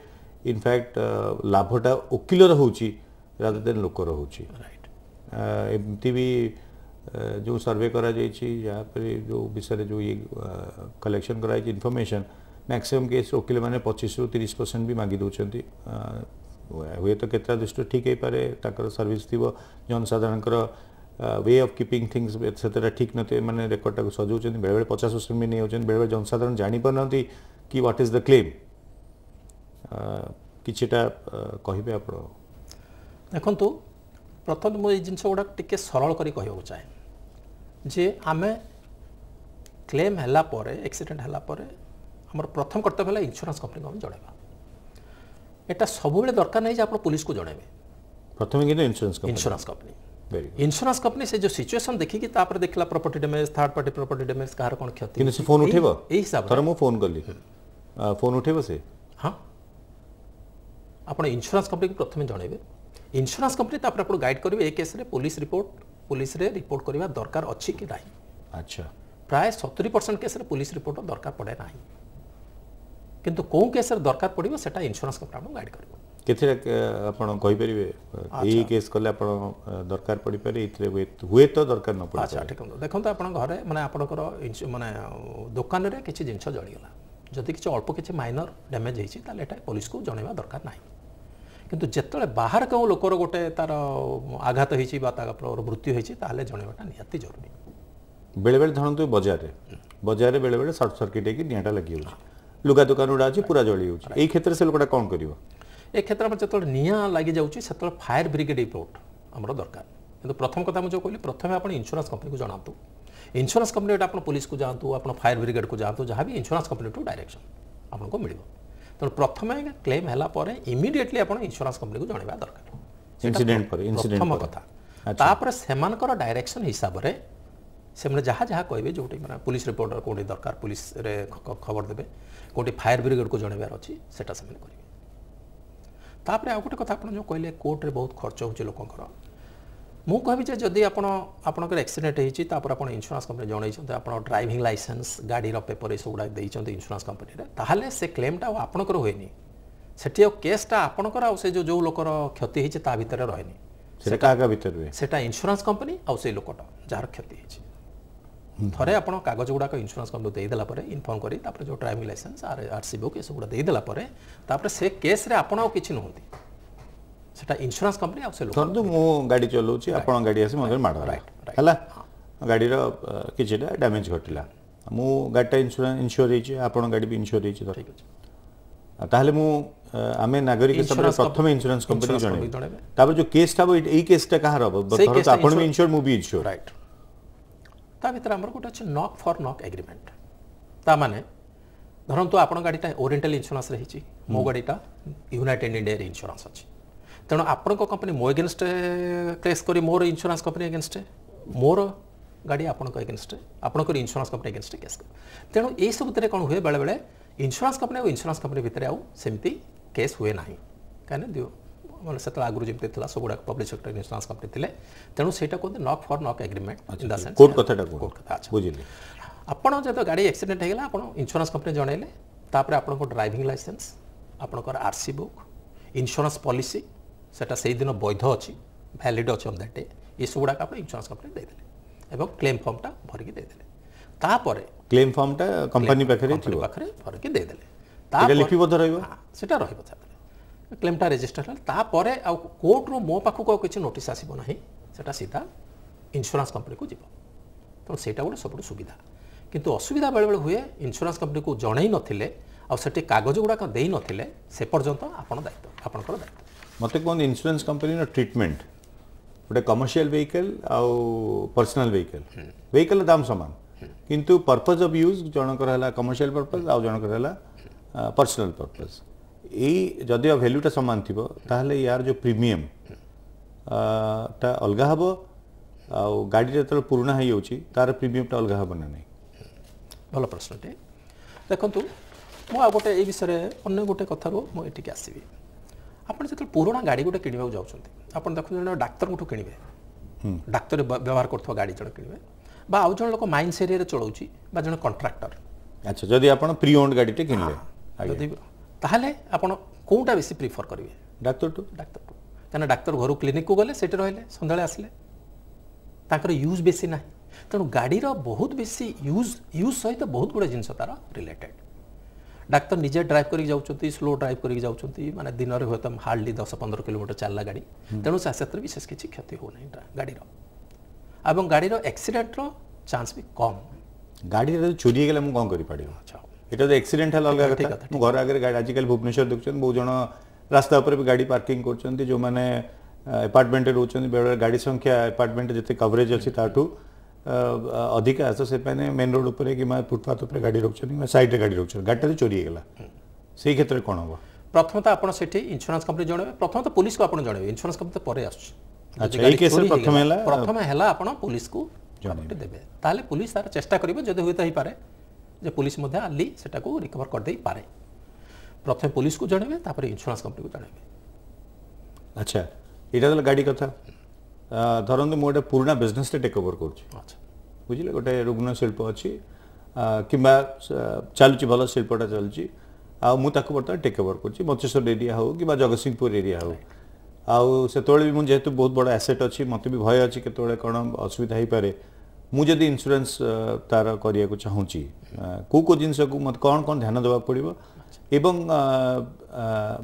इनफैक्ट लाभटा वकिलर हो रादर देन लोकर हो ଏମିତି ବି ଯେଉଁ ସର୍ଭେ କରାଯାଇଛି ଯାହାପରେ ଯେଉଁ ବିଷୟରେ ଯେଉଁ ଇଏ କଲେକ୍ସନ୍ କରାଯାଇଛି ଇନଫର୍ମେସନ୍ ମ୍ୟାକ୍ସିମମ୍ କେସ୍ ଓକିଲମାନେ ପଚିଶରୁ ତିରିଶ ପରସେଣ୍ଟ ବି ମାଗି ଦେଉଛନ୍ତି ହୁଏତ କେତେଟା ଦୃଷ୍ଟିରୁ ଠିକ୍ ହେଇପାରେ ତାଙ୍କର ସର୍ଭିସ୍ ଥିବ ଜନସାଧାରଣଙ୍କର ୱେ ଅଫ୍ କିପିଂ ଥିଙ୍ଗସ୍ ସେତେଟା ଠିକ୍ ନଥିବେ ମାନେ ରେକର୍ଡ଼ଟାକୁ ସଜାଉଛନ୍ତି ବେଳେବେଳେ ପଚାଶ ପରସେଣ୍ଟ ବି ନେଇଯାଉଛନ୍ତି ବେଳେବେଳେ ଜନସାଧାରଣ ଜାଣିପାରୁନାହାନ୍ତି କି ହ୍ୱାଟ୍ ଇଜ୍ ଦ କ୍ଲେମ୍ କିଛିଟା କହିବେ ଆପଣ ଦେଖନ୍ତୁ ପ୍ରଥମେ ମୁଁ ଏଇ ଜିନିଷ ଗୁଡ଼ାକ ଟିକେ ସରଳ କରି କହିବାକୁ ଚାହେଁ ଯେ ଆମେ କ୍ଲେମ୍ ହେଲା ପରେ ଆକ୍ସିଡେଣ୍ଟ ହେଲା ପରେ ଆମର ପ୍ରଥମ କର୍ତ୍ତବ୍ୟ ହେଲା ଇନ୍ସୁରାନ୍ସ କମ୍ପାନୀକୁ ଆମେ ଜଣାଇବା ଏଇଟା ସବୁବେଳେ ଦରକାର ନାହିଁ ଯେ ଆପଣ ପୋଲିସକୁ ଜଣାଇବେ ପ୍ରଥମେ କିନ୍ତୁ insurance insurance company insurance company সে যে সিচুয়েশন দেখিকি তারপরে দেখিলা property damage third party property damage কাহার কোন ক্ষতি কিন্তু সে ফোন উঠেব এই হিসাব থরে মু ফোন কলি ফোন উঠেব সে হ্যাঁ আপন ইন্স্যুরান্স কোম্পানি প্রথমে জনাইবে ইন্সুরান্স কোম্পানি তো আপনার গাইড করবে এই কেসে পুলিশ রিপোর্ট পুলিশে রিপোর্ট করা দরকার অছি কি না আচ্ছা প্রায় সতুরি পরসেন্ট কেসে পুলিশ রিপোর্ট দরকার পড়ে না কিন্তু কেউ কেসরে দরকার পড়ব সেটা ইন্সুরান্স কোম্পানি আপনার গাইড করবে কেতরে আপন কইপারিবে এই কেস কলে আপন দরকার পড়ি পড়িপারে এইথিরে হুয়ে তো দরকার ন পড়ে আচ্ছা ঠিক দেখুন তো আপনার ঘরে মানে আপনার মানে দোকানরে কিছু জিনিস জলিগলা যদি কিছু অল্প কিছু মাইনর ড্যামেজ হয়েছে তাহলে এটা পুলিশকে জনাইবা দরকার নাই କିନ୍ତୁ ଯେତେବେଳେ ବାହାର କେଉଁ ଲୋକର ଗୋଟେ ତା'ର ଆଘାତ ହେଇଛି ବା ତାଙ୍କର ମୃତ୍ୟୁ ହେଇଛି ତାହେଲେ ଜଣାଇବାଟା ନିହାତି ଜରୁରୀ ବେଳେବେଳେ ଧରନ୍ତୁ ବଜାରରେ ବଜାରରେ ବେଳେବେଳେ ସର୍ଟ ସର୍କିଟ୍ ହେଇକି ନିଆଁଟା ଲାଗିଯାଉଛି ଲୁଗା ଦୋକାନ ଗୁଡ଼ା ଅଛି ପୁରା ଜଳି ଯାଉଛି ଏଇ କ୍ଷେତ୍ରରେ ସେ ଲୋକଟା କ'ଣ କରିବ ଏ କ୍ଷେତ୍ରରେ ଆମର ଯେତେବେଳେ ନିଆଁ ଲାଗିଯାଉଛି ସେତେବେଳେ ଫାୟାର ବ୍ରିଗେଡ୍ ରିପୋର୍ଟ ଆମର ଦରକାର କିନ୍ତୁ ପ୍ରଥମ କଥା ମୁଁ ଯେଉଁ କହିଲି ପ୍ରଥମେ ଆପଣ ଇନ୍ସୁରାନ୍ସ କମ୍ପାନୀକୁ ଜଣାନ୍ତୁ ଇନ୍ସୁରାନ୍ସ କମ୍ପାନୀ ଆପଣ ପୋଲିସକୁ ଯାଆନ୍ତୁ ଆପଣ ଫାୟାର ବ୍ରିଗେଡ୍କୁ ଯାଆନ୍ତୁ ଯାହା ବି ଇନ୍ସୁରାନ୍ସ କମ୍ପାନୀଠୁ ଡାଇରେକ୍ସନ୍ ଆପଣଙ୍କୁ ମିଳିବ ତେଣୁ ପ୍ରଥମେ ଆଜ୍ଞା କ୍ଲେମ୍ ହେଲା ପରେ ଇମିଡ଼ିଏଟଲି ଆପଣ ଇନ୍ସୁରାନ୍ସ କମ୍ପାନୀକୁ ଜଣାଇବା ଦରକାର ପ୍ରଥମ କଥା ତାପରେ ସେମାନଙ୍କର ଡାଇରେକ୍ସନ୍ ହିସାବରେ ସେମାନେ ଯାହା ଯାହା କହିବେ ଯେଉଁଠି ମାନେ ପୋଲିସ ରିପୋର୍ଟର କେଉଁଠି ଦରକାର ପୋଲିସରେ ଖବର ଦେବେ କେଉଁଠି ଫାୟାର ବ୍ରିଗେଡ଼କୁ ଜଣାଇବାର ଅଛି ସେଟା ସେମାନେ କରିବେ ତାପରେ ଆଉ ଗୋଟେ କଥା ଆପଣ ଯେଉଁ କହିଲେ କୋର୍ଟରେ ବହୁତ ଖର୍ଚ୍ଚ ହେଉଛି ଲୋକଙ୍କର ମୁଁ କହିବି ଯେ ଯଦି ଆପଣ ଆପଣଙ୍କର ଏକ୍ସିଡେଣ୍ଟ ହେଇଛି ତାପରେ ଆପଣ ଇନ୍ସୁରାନ୍ସ କମ୍ପାନୀ ଜଣାଇଛନ୍ତି ଆପଣ ଡ୍ରାଇଭିଂ ଲାଇସେନ୍ସ ଗାଡ଼ିର ପେପର୍ ଏସବୁ ଗୁଡ଼ାକ ଦେଇଛନ୍ତି ଇନ୍ସୁରାନ୍ସ କମ୍ପାନୀରେ ତାହେଲେ ସେ କ୍ଲେମ୍ଟା ଆଉ ଆପଣଙ୍କର ହୁଏନି ସେଠି ଆଉ କେସ୍ଟା ଆପଣଙ୍କର ଆଉ ସେ ଯେଉଁ ଯେଉଁ ଲୋକର କ୍ଷତି ହେଇଛି ତା ଭିତରେ ରହେନି ସେଟା କାହା ଭିତରେ ରୁହେ ସେଟା ଇନ୍ସୁରାନ୍ସ କମ୍ପାନୀ ଆଉ ସେଇ ଲୋକଟା ଯାହାର କ୍ଷତି ହେଇଛି ଥରେ ଆପଣ କାଗଜ ଗୁଡ଼ାକ ଇନ୍ସୁରାନ୍ସ କମ୍ପାନୀ ଦେଇଦେଲା ପରେ ଇନଫର୍ମ କରି ତାପରେ ଯେଉଁ driving licence R R C book ଗୁଡ଼ା ଦେଇଦେଲା ପରେ ତାପରେ ସେ କେସ୍ରେ ଆପଣ ଆଉ କିଛି ନୁହନ୍ତି ସେଟା ଇନ୍ସୁରାନ୍ସ କମ୍ପାନୀ ଆଉ ସେ ଲୋକ ଧରନ୍ତୁ ମୁଁ ଗାଡ଼ି ଚଲାଉଛି ଆପଣଙ୍କ ଗାଡ଼ି ଆସି ମୋ ମାଡ଼ ହେଲା ଗାଡ଼ିର କିଛିଟା ଡ୍ୟାମେଜ୍ ଘଟିଲା ମୁଁ ଗାଡ଼ିଟା ଇନ୍ସୁରାନ୍ସ ଇନ୍ସ୍ୟୋର୍ ହେଇଛି ଆପଣଙ୍କ ଗାଡ଼ି ବି ଇନ୍ସ୍ୟୋର୍ ହେଇଛି ଧର ତାହେଲେ ମୁଁ ଆମେ ନାଗରିକ ହିସାବରେ ପ୍ରଥମେ ଇନ୍ସୁରାନ୍ସ କମ୍ପାନୀକୁ ଜଣେଇବୁ ତାପରେ ଯୋଉ କେସ୍ଟା ହବ ଏଇ କେସ୍ଟା କାହାର ହବ ଧରନ୍ତୁ ଆପଣ ବି ଇନ୍ସ୍ୟୋର୍ ମୁଁ ବି ଇନ୍ସ୍ୟୋର୍ ରାଇଟ୍ ତା ଭିତରେ ଆମର ଗୋଟେ ଅଛି ନକ୍ ଫର୍ ନକ୍ ଏଗ୍ରିମେଣ୍ଟ ତାମାନେ ଧରନ୍ତୁ ଆପଣଙ୍କ ଗାଡ଼ିଟା ଓରିଏଣ୍ଟାଲ ଇନ୍ସୁରାନ୍ସରେ ହେଇଛି ମୋ ଗାଡ଼ିଟା ୟୁନାଇଟେଡ୍ ଇଣ୍ଡିଆରେ ଇନ୍ସୁରାନ୍ସ ଅଛି ତେଣୁ ଆପଣଙ୍କ କମ୍ପାନୀ ମୋ ଏଗେନଷ୍ଟ କେସ୍ କରି ମୋର ଇନ୍ସୁରାନ୍ସ କମ୍ପାନୀ ଏଗେନଷ୍ଟ ମୋର ଗାଡ଼ି ଆପଣଙ୍କ ଏଗେନଷ୍ଟ ଆପଣଙ୍କର ଇନ୍ସୁରାନ୍ସ କମ୍ପାନୀ ଏଗେନଷ୍ଟ କେସ୍ କରିବ ତେଣୁ ଏଇସବୁଥିରେ କ'ଣ ହୁଏ ବେଳେବେଳେ ଇନ୍ସୁରାନ୍ସ କମ୍ପାନୀ ଆଉ ଇନ୍ସୁରାନ୍ସ କମ୍ପାନୀ ଭିତରେ ଆଉ ସେମିତି କେସ୍ ହୁଏ ନାହିଁ କାହିଁକି ମାନେ ସେତେବେଳେ ଆଗରୁ ଯେମିତି ଥିଲା ସବୁଗୁଡ଼ାକ ପବ୍ଲିକ୍ ସେକ୍ଟର ଇନ୍ସୁରାନ୍ସ କମ୍ପାନୀ ଥିଲେ ତେଣୁ ସେଇଟା କୁହନ୍ତି knock for knock agreement in the sense court କଥାଟା କୋର୍ଟ କଥା ଅଛି ବୁଝିଲି ଆପଣ ଯେତେବେଳେ ଗାଡ଼ି ଆକ୍ସିଡେଣ୍ଟ ହେଇଗଲା ଆପଣ ଇନ୍ସୁରାନ୍ସ କମ୍ପାନୀ ଜଣାଇଲେ ତାପରେ ଆପଣଙ୍କ ଡ୍ରାଇଭିଂ ଲାଇସେନ୍ସ ଆପଣଙ୍କର R C book insurance policy সেটা সেইদিন বৈধ অছি ভ্যালিড অছি অন দ্যাট ডে ଏସବୁ ଗୁଡ଼ାକ ଆପଣ ଇନ୍ସୁରାନ୍ସ କମ୍ପାନୀ ଦେଇଦେଲେ ଏବଂ କ୍ଲେମ୍ ଫର୍ମଟା ଭରିକି ଦେଇଦେଲେ ତାପରେ କ୍ଲେମ୍ ଫର୍ମଟା କମ୍ପାନୀ ପାଖରେ ପାଖରେ ଭରିକି ଦେଇଦେଲେ ଲିପିବଦ୍ଧ ରହିବ ସେଟା ରହିବ ତାପରେ କ୍ଲେମ୍ଟା ରେଜିଷ୍ଟର ହେଲା ତାପରେ ଆଉ କୋର୍ଟରୁ ମୋ ପାଖକୁ ଆଉ କିଛି ନୋଟିସ୍ ଆସିବ ନାହିଁ ସେଟା ସିଧା ଇନ୍ସୁରାନ୍ସ କମ୍ପାନୀକୁ ଯିବ ତେଣୁ ସେଇଟା ଗୋଟେ ସବୁଠୁ ସୁବିଧା କିନ୍ତୁ ଅସୁବିଧା ବେଳେବେଳେ ହୁଏ ଇନ୍ସୁରାନ୍ସ କମ୍ପାନୀକୁ ଜଣେଇ ନଥିଲେ ଆଉ ସେଠି କାଗଜ ଗୁଡ଼ାକ ଦେଇନଥିଲେ ସେ ପର୍ଯ୍ୟନ୍ତ ଆପଣ ଦାୟିତ୍ୱ ଆପଣଙ୍କର ଦାୟିତ୍ୱ ಮತ್ತಕ್ಕೊಂದು ಇನ್ಶೂರೆನ್ಸ್ ಕಂಪನಿನ ಟ್ರೀಟ್ಮೆಂಟ್ ଗୋଟେ କମର୍ସିଆଲ୍ ଭେହିକଲ୍ ଆଉ ପର୍ସନାଲ୍ ଭେହିକଲ୍ ଭେହିକଲ୍ର ଦାମ୍ ସମାନ କିନ୍ତୁ ପର୍ପଜ୍ ଅଫ୍ ୟୁଜ୍ ଜଣଙ୍କର ହେଲା କମର୍ସିଆଲ୍ ପର୍ପଜ୍ ଆଉ ଜଣଙ୍କର ହେଲା ପର୍ସନାଲ୍ ପର୍ପଜ୍ ଏଇ ଯଦି ଭ୍ୟାଲ୍ୟୁଟା ସମାନ ଥିବ ତାହେଲେ ୟାର ଯେଉଁ ପ୍ରିମିୟମ୍ ଟା ଅଲଗା ହେବ ଆଉ ଗାଡ଼ିଟା ଯେତେବେଳେ ପୁରୁଣା ହେଇଯାଉଛି ତାର ପ୍ରିମିୟମ୍ଟା ଅଲଗା ହେବ ନା ନାହିଁ ଭଲ ପ୍ରଶ୍ନଟି ଦେଖନ୍ତୁ ମୁଁ ଆଉ ଗୋଟେ ଏଇ ବିଷୟରେ ଅନ୍ୟ ଗୋଟେ କଥାରୁ ମୁଁ ଏଠିକି ଆସିବି ଆପଣ ଯେତେବେଳେ ପୁରୁଣା ଗାଡ଼ି ଗୋଟେ କିଣିବାକୁ ଯାଉଛନ୍ତି ଆପଣ ଦେଖନ୍ତୁ ଜଣେ ଡାକ୍ତରଙ୍କଠୁ କିଣିବେ ଡାକ୍ତର ବ୍ୟବହାର କରୁଥିବା ଗାଡ଼ି ଜଣେ କିଣିବେ ବା ଆଉ ଜଣେ ଲୋକ ମାଇନ୍ସ ଏରିଆରେ ଚଳାଉଛି ବା ଜଣେ କଣ୍ଟ୍ରାକ୍ଟର ଆଚ୍ଛା ଯଦି ଆପଣ ପ୍ରି ଓନ୍ଡ ଗାଡ଼ିଟେ କିଣିବେ ଯଦି ତାହେଲେ ଆପଣ କେଉଁଟା ବେଶୀ ପ୍ରିଫର କରିବେ ଡାକ୍ତରଠୁ ଡାକ୍ତରଠୁ କାରଣ ଡାକ୍ତର ଘରୁ କ୍ଲିନିକକୁ ଗଲେ ସେଠି ରହିଲେ ସନ୍ଧ୍ୟାବେଳେ ଆସିଲେ ତାଙ୍କର ୟୁଜ୍ ବେଶୀ ନାହିଁ ତେଣୁ ଗାଡ଼ିର ବହୁତ ବେଶୀ ୟୁଜ୍ ୟୁଜ୍ ସହିତ ବହୁତ ଗୁଡ଼ିଏ ଜିନିଷ ତା'ର ରିଲେଟେଡ଼ ডাক্তার নিজে ড্রাইভ করি যাচ্ছেন স্লো ড্রাইভ করি যাচ্ছেন মানে দিনরে হয়তো হার্ডলি দশ পনেরো কিলোমিটর চালা গাড়ি তেমন সে ক্ষেত্রে বিশেষ কিছু ক্ষতি হো না গাড়ির এবং গাড়ির আক্সিডেন্টর চান্স বি কম গাড়ি চোরি হয়ে গেলে মু কম করে পারিব এটা তো আক্সিডেন্ট হলে অলগা কথা ঘর আগে গাড়ি আজকাল ভুবনেশ্বর দেখছেন বহু জন রাস্তা উপরে গাড়ি পার্কিং করছেন যে মানে আপার্টমেন্টে রহুছেন বেড়ে গাড়ি সংখ্যা এপার্টমেন্টে যেতে কভারেজ আছে তাঠু ଅଧିକା ତ ସେ ପାଇଁ ମେନ୍ ରୋଡ଼ ଉପରେ କିମ୍ବା ଫୁଟପାଥ ଉପରେ ଗାଡ଼ି ରଖୁଛନ୍ତି କିମ୍ବା ସାଇଡ଼ରେ ଗାଡ଼ି ରଖୁଛନ୍ତି ଗାଡ଼ିଟା ଚୋରି ହେଇଗଲା ସେଇ କ୍ଷେତ୍ରରେ କ'ଣ ହେବ ପ୍ରଥମତଃ ଆପଣ ସେଠି ଇନ୍ସୁରାନ୍ସ କମ୍ପାନୀ ଜଣେଇବେ ପ୍ରଥମତଃ ପୋଲିସକୁ ଆପଣ ଜଣେଇବେ ଇନ୍ସୁରାନ୍ସ କମ୍ପାନୀ ପରେ ଆସୁଛି ପ୍ରଥମ ହେଲା ଆପଣ ପୋଲିସକୁ ଦେବେ ତାହେଲେ ପୋଲିସ ତାର ଚେଷ୍ଟା କରିବ ଯଦି ହୁଏତ ହେଇପାରେ ଯେ ପୋଲିସ ମଧ୍ୟ ଆଲି ସେଟାକୁ ରିକଭର କରିଦେଇପାରେ ପ୍ରଥମେ ପୋଲିସକୁ ଜଣେଇବେ ତାପରେ ଇନ୍ସୁରାନ୍ସ କମ୍ପାନୀକୁ ଜଣେଇବେ ଆଚ୍ଛା ଏଇଟା ତାହେଲେ ଗାଡ଼ି କଥା ଧରନ୍ତୁ ମୁଁ ଗୋଟେ ପୁରୁଣା ବିଜନେସ୍ଟେ ଟେକ୍ ଓଭର୍ କରୁଛି ବୁଝିଲେ ଗୋଟେ ରୁଗ୍ଣ ଶିଳ୍ପ ଅଛି କିମ୍ବା ଚାଲୁଛି ଭଲ ଶିଳ୍ପଟା ଚାଲୁଛି ଆଉ ମୁଁ ତାକୁ ବର୍ତ୍ତମାନ ଟେକ୍ ଓଭର୍ କରୁଛି ମଞ୍ଚେଶ୍ୱର ଏରିଆ ହେଉ କିମ୍ବା ଜଗତସିଂହପୁର ଏରିଆ ହେଉ ଆଉ ସେତେବେଳେ ବି ମୁଁ ଯେହେତୁ ବହୁତ ବଡ଼ ଆସେଟ୍ ଅଛି ମୋତେ ବି ଭୟ ଅଛି କେତେବେଳେ କ'ଣ ଅସୁବିଧା ହେଇପାରେ ମୁଁ ଯଦି ଇନ୍ସୁରାନ୍ସ ତାର କରିବାକୁ ଚାହୁଁଛି କେଉଁ କେଉଁ ଜିନିଷକୁ ମୋତେ କ'ଣ କ'ଣ ଧ୍ୟାନ ଦେବାକୁ ପଡ଼ିବ ଏବଂ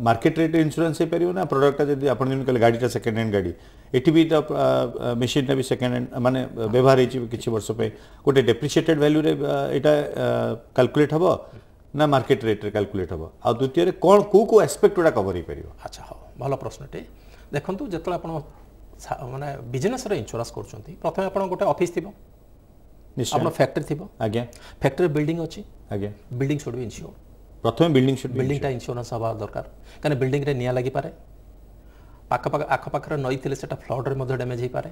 ମାର୍କେଟ ରେଟ୍ ଇନ୍ସୁରାନ୍ସ ହେଇପାରିବ ନା ପ୍ରଡ଼କ୍ଟଟା ଯଦି ଆପଣ ଯେମିତି କହିଲେ ଗାଡ଼ିଟା ସେକେଣ୍ଡ ହ୍ୟାଣ୍ଡ ଗାଡ଼ି ଏଠି ବି ତା ମେସିନ୍ଟା ବି ସେକେଣ୍ଡ ହ୍ୟାଣ୍ଡ ମାନେ ବ୍ୟବହାର ହେଇଛି କିଛି ବର୍ଷ ପାଇଁ ଗୋଟେ ଡେପ୍ରିସିଏଟେଡ୍ ଭ୍ୟାଲ୍ୟୁରେ ଏଇଟା କାଲକୁଲେଟ୍ ହେବ ନା ମାର୍କେଟ ରେଟ୍ରେ କାଲକୁଲେଟ୍ ହେବ ଆଉ ଦ୍ୱିତୀୟରେ କ'ଣ କେଉଁ କେଉଁ ଆସ୍ପେକ୍ଟ ଗୁଡ଼ା କଭର୍ ହେଇପାରିବ ଆଚ୍ଛା ହଉ ଭଲ ପ୍ରଶ୍ନଟେ ଦେଖନ୍ତୁ ଯେତେବେଳେ ଆପଣ ମାନେ ବିଜନେସ୍ରେ ଇନ୍ସୁରାନ୍ସ କରୁଛନ୍ତି ପ୍ରଥମେ ଆପଣ ଗୋଟେ ଅଫିସ୍ ଥିବ আপনার ফ্যাক্টরি থিব আজ্ঞা ফ্যাক্টরি বিল্ডিং অছি আজ্ঞা বিল্ডিং শুড বি ইনসিওর প্রথমে বিল্ডিং শুড বিল্ডিংটা ইনসিওরেন্স হওয়া দরকার কারণ বিল্ডিংরে নিয়া লাগিপারে পাখাপাখ আখপাখর নই থিলে সেটা ফ্লডরে মধ্যে ড্যামেজ হইপারে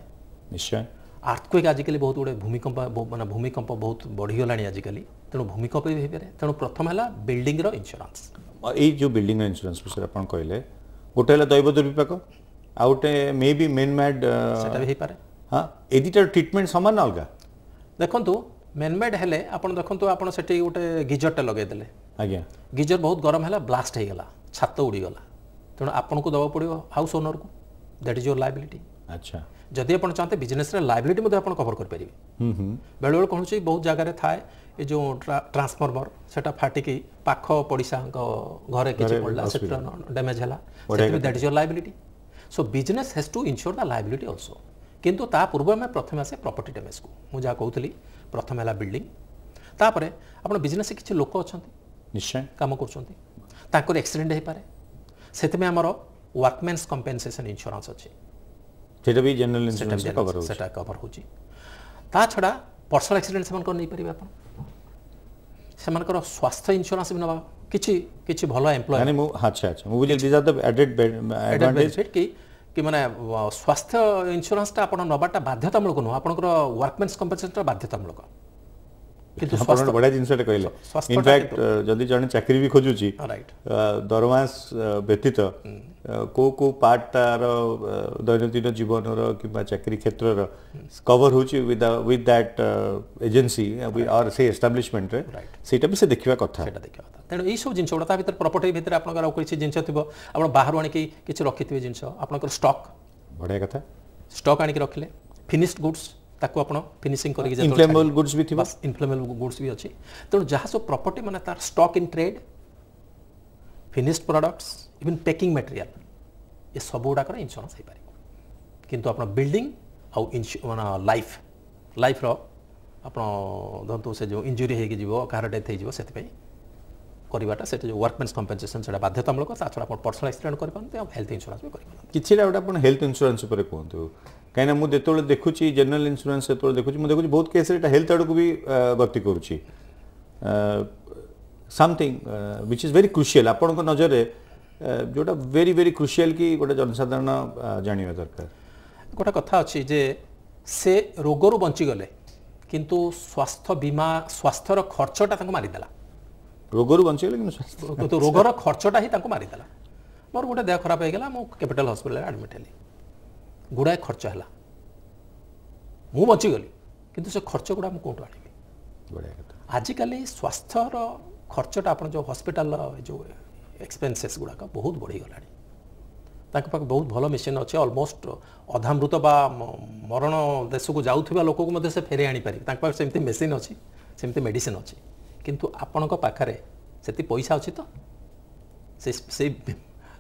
নিশ্চয় আর্থকুইক আজিকালি বহুত গুড়ে ভূমিকম্প মানে ভূমিকম্প বহুত বড়িগলানি আজিকালি তেণু ভূমিকম্প বি হইপারে তেণু প্রথম হল বিল্ডিংর ইনসিওরেন্স এই যে বিল্ডিংর ইনসিওরেন্স বিষয়ে আপনার কহিলেন গোটে হল দৈব দুর্বিপাক আউ গোটে মে বি মেন ম্যাড সেটা বি হইপারে হ্যাঁ এই দুইটার ট্রিটমেন্ট সমান না অলগা ଦେଖନ୍ତୁ ମ୍ୟାନମେଡ୍ ହେଲେ ଆପଣ ଦେଖନ୍ତୁ ଆପଣ ସେଠି ଗୋଟେ ଗିଜରଟା ଲଗେଇଦେଲେ ଆଜ୍ଞା ଗିଜର ବହୁତ ଗରମ ହେଲା ବ୍ଲାଷ୍ଟ ହେଇଗଲା ଛାତ ଉଡ଼ିଗଲା ତେଣୁ ଆପଣଙ୍କୁ ଦେବାକୁ ପଡ଼ିବ ହାଉସ୍ ଓନରକୁ ଦ୍ୟାଟ୍ ଇଜ୍ ୟୋର୍ ଲାଇବିଲିଟି ଆଚ୍ଛା ଯଦି ଆପଣ ଚାହାନ୍ତି ବିଜନେସ୍ରେ ଲାଇବିଲିଟି ମଧ୍ୟ ଆପଣ କଭର୍ କରିପାରିବେ ବେଳେବେଳେ କ'ଣ ହେଉଛି ବହୁତ ଜାଗାରେ ଥାଏ ଏ ଯେଉଁ ଟ୍ରାନ୍ସଫର୍ମର ସେଟା ଫାଟିକି ପାଖ ପଡ଼ିଶାଙ୍କ ଘରେ କିଛି ପଡ଼ିଲା ସେଟା ଡ୍ୟାମେଜ୍ ହେଲା that is your liability so business has to insure the liability also କିନ୍ତୁ ତା ପୂର୍ବରୁ ଆମେ ପ୍ରଥମେ ଆସେ ପ୍ରପର୍ଟି ଡ୍ୟାମେଜ୍କୁ ମୁଁ ଯାହା କହୁଥିଲି ପ୍ରଥମେ ହେଲା ବିଲ୍ଡିଂ ତାପରେ ଆପଣ ବିଜନେସ୍ କିଛି ଲୋକ ଅଛନ୍ତି ନିଶ୍ଚୟ କାମ କରୁଛନ୍ତି ତାଙ୍କର ଆକ୍ସିଡେଣ୍ଟ ହେଇପାରେ ସେଥିପାଇଁ ଆମର ୱାର୍କମ୍ୟାନ୍ସ କମ୍ପେନସେସନ୍ ଇନ୍ସୁରାନ୍ସ ଅଛି সেটা বি জেনারেল ইন্স্যুরেন্স কভার হচ্ছে সেটা কভার হচ্ছে তা ছড়া পার্সোনাল অ্যাক্সিডেন্ট সেমান করে নেই পারিবে আপন সেমানকর স্বাস্থ্য ইন্স্যুরেন্স বি নবা কিছু কিছু ভালো এমপ্লয় মানে মু আচ্ছা আচ্ছা মু বুঝিল these are the added advantage কি କି ମାନେ ସ୍ୱାସ୍ଥ୍ୟ ଇନ୍ସୁରାନ୍ସଟା ଆପଣ ନେବାଟା ବାଧ୍ୟତାମୂଳକ ନୁହଁ ଆପଣଙ୍କର ୱାର୍କମେନ୍ସ କମ୍ପନସେସନ୍ଟା ବାଧ୍ୟତାମୂଳକ କିନ୍ତୁ ବଢ଼ିଆ ଜିନିଷଟେ କହିଲେ ଇନଫ୍ୟାକ୍ଟ ଯଦି ଜଣେ ଚାକିରି ବି ଖୋଜୁଛି ଦରମା ବ୍ୟତୀତ କେଉଁ କେଉଁ ପାର୍ଟ ତାର ଦୈନନ୍ଦିନ ଜୀବନର କିମ୍ବା ଚାକିରି କ୍ଷେତ୍ରର କଭର ହେଉଛି ୱିଥ୍ ଦ୍ୟାଟ୍ ଏଜେନ୍ସି ଅର୍ ସେଇ ଏଷ୍ଟାବ୍ଲିଶମେଣ୍ଟରେ ସେଇଟା ବି ସେ ଦେଖିବା କଥା ସେଇଟା ଦେଖିବା କଥା ତେଣୁ ଏଇସବୁ ଜିନିଷ ଗୁଡ଼ା ତା ଭିତରେ ପ୍ରପର୍ଟି ଭିତରେ ଆପଣଙ୍କର ଆଉ କିଛି ଜିନିଷ ଥିବ ଆପଣ ବାହାରୁ ଆଣିକି କିଛି ରଖିଥିବେ ଜିନିଷ ଆପଣଙ୍କର ଷ୍ଟକ୍ ବଢ଼ିଆ କଥା ଷ୍ଟକ୍ ଆଣିକି ରଖିଲେ ଫିନିସ୍ଡ ଗୁଡ୍ସ ତାକୁ ଆପଣ ଫିନିସିଂ କରିକି ଇନଫ୍ଲେମେବଲ୍ ଗୁଡ୍ସ ବି ଥିବ ଇନଫ୍ଲେମେବଲ୍ ଗୁଡ୍ସ ବି ଅଛି ତେଣୁ ଯାହା ସବୁ ପ୍ରପର୍ଟି ମାନେ ତାର stock in trade finished products even packing material ଏସବୁ ଗୁଡ଼ାକର ଇନ୍ସୁରାନ୍ସ ହେଇପାରିବ କିନ୍ତୁ ଆପଣ ବିଲ୍ଡିଂ ଆଉ ମାନେ ଲାଇଫ୍ ଲାଇଫ୍ର ଆପଣ ଧରନ୍ତୁ ସେ ଯେଉଁ ଇଞ୍ଜୁରି ହେଇକି ଯିବ କାହାର ଡେଥ୍ ହେଇଯିବ ସେଥିପାଇଁ କରିବାଟା ସେଠି ଯେଉଁ ୱାର୍କମେନ୍ସ କମ୍ପେନ୍ସେସନ୍ ସେଇଟା ବାଧ୍ୟତାମୂଳକ ତା ଛଡ଼ା ଆପଣ ପର୍ସନାଲ୍ ଆକ୍ସିଡେଣ୍ଟ କରିପାରନ୍ତି ଆଉ ହେଲ୍ଥ ଇନ୍ସୁରାନ୍ସ ବି କରିପାରନ୍ତି କିଛିଟା ଗୋଟେ ଆପଣ ହେଲ୍ଥ ଇନ୍ସୁରାନ୍ସ ଉପରେ କୁହନ୍ତୁ କାହିଁକିନା ମୁଁ ଯେତେବେଳେ ଦେଖୁଛି ଜେନେରାଲ ଇନ୍ସୁରାନ୍ସ ଯେତେବେଳେ ଦେଖୁଛି ମୁଁ ଦେଖୁଛି ବହୁତ କେସ୍ରେ ଏଇଟା ହେଲ୍ଥ ଆଡ଼କୁ ବି ଗତି କରୁଛି something which is very crucial ଆପଣଙ୍କ ନଜରରେ ଯେଉଁଟା ଭେରି ଭେରି କ୍ରୁସିଆଲ୍ କି ଗୋଟେ ଜନସାଧାରଣ ଜାଣିବା ଦରକାର ଗୋଟେ କଥା ଅଛି ଯେ ସେ ରୋଗରୁ ବଞ୍ଚିଗଲେ କିନ୍ତୁ ସ୍ୱାସ୍ଥ୍ୟ ବୀମା ସ୍ୱାସ୍ଥ୍ୟର ଖର୍ଚ୍ଚଟା ତାଙ୍କୁ ମାରିଦେଲା ରୋଗରୁ ବଞ୍ଚିଗଲେ କିନ୍ତୁ ରୋଗର ଖର୍ଚ୍ଚଟା ହିଁ ତାଙ୍କୁ ମାରିଦେଲା ମୋର ଗୋଟେ ଦେହ ଖରାପ ହେଇଗଲା ମୁଁ କ୍ୟାପିଟାଲ ହସ୍ପିଟାଲରେ ଆଡ଼ମିଟ୍ ହେଲି ଗୁଡ଼ାଏ ଖର୍ଚ୍ଚ ହେଲା ମୁଁ ବଞ୍ଚିଗଲି କିନ୍ତୁ ସେ ଖର୍ଚ୍ଚ ଗୁଡ଼ା ମୁଁ କେଉଁଠୁ ଆଣିବି ଆଜିକାଲି ସ୍ୱାସ୍ଥ୍ୟର ଖର୍ଚ୍ଚଟା ଆପଣ ଯେଉଁ ହସ୍ପିଟାଲର ଯେଉଁ ଏକ୍ସପେନ୍ସେସ୍ ଗୁଡ଼ାକ ବହୁତ ବଢ଼ିଗଲାଣି ତାଙ୍କ ପାଖରେ ବହୁତ ଭଲ ମେସିନ୍ ଅଛି ଅଲମୋଷ୍ଟ ଅଧାମୃତ ବା ମରଣ ଦେଶକୁ ଯାଉଥିବା ଲୋକକୁ ମଧ୍ୟ ସେ ଫେରାଇ ଆଣିପାରିବେ ତାଙ୍କ ପାଖରେ ସେମିତି ମେସିନ୍ ଅଛି ସେମିତି ମେଡ଼ିସିନ୍ ଅଛି କିନ୍ତୁ ଆପଣଙ୍କ ପାଖରେ ସେତିକି ପଇସା ଅଛି ତ ସେଇ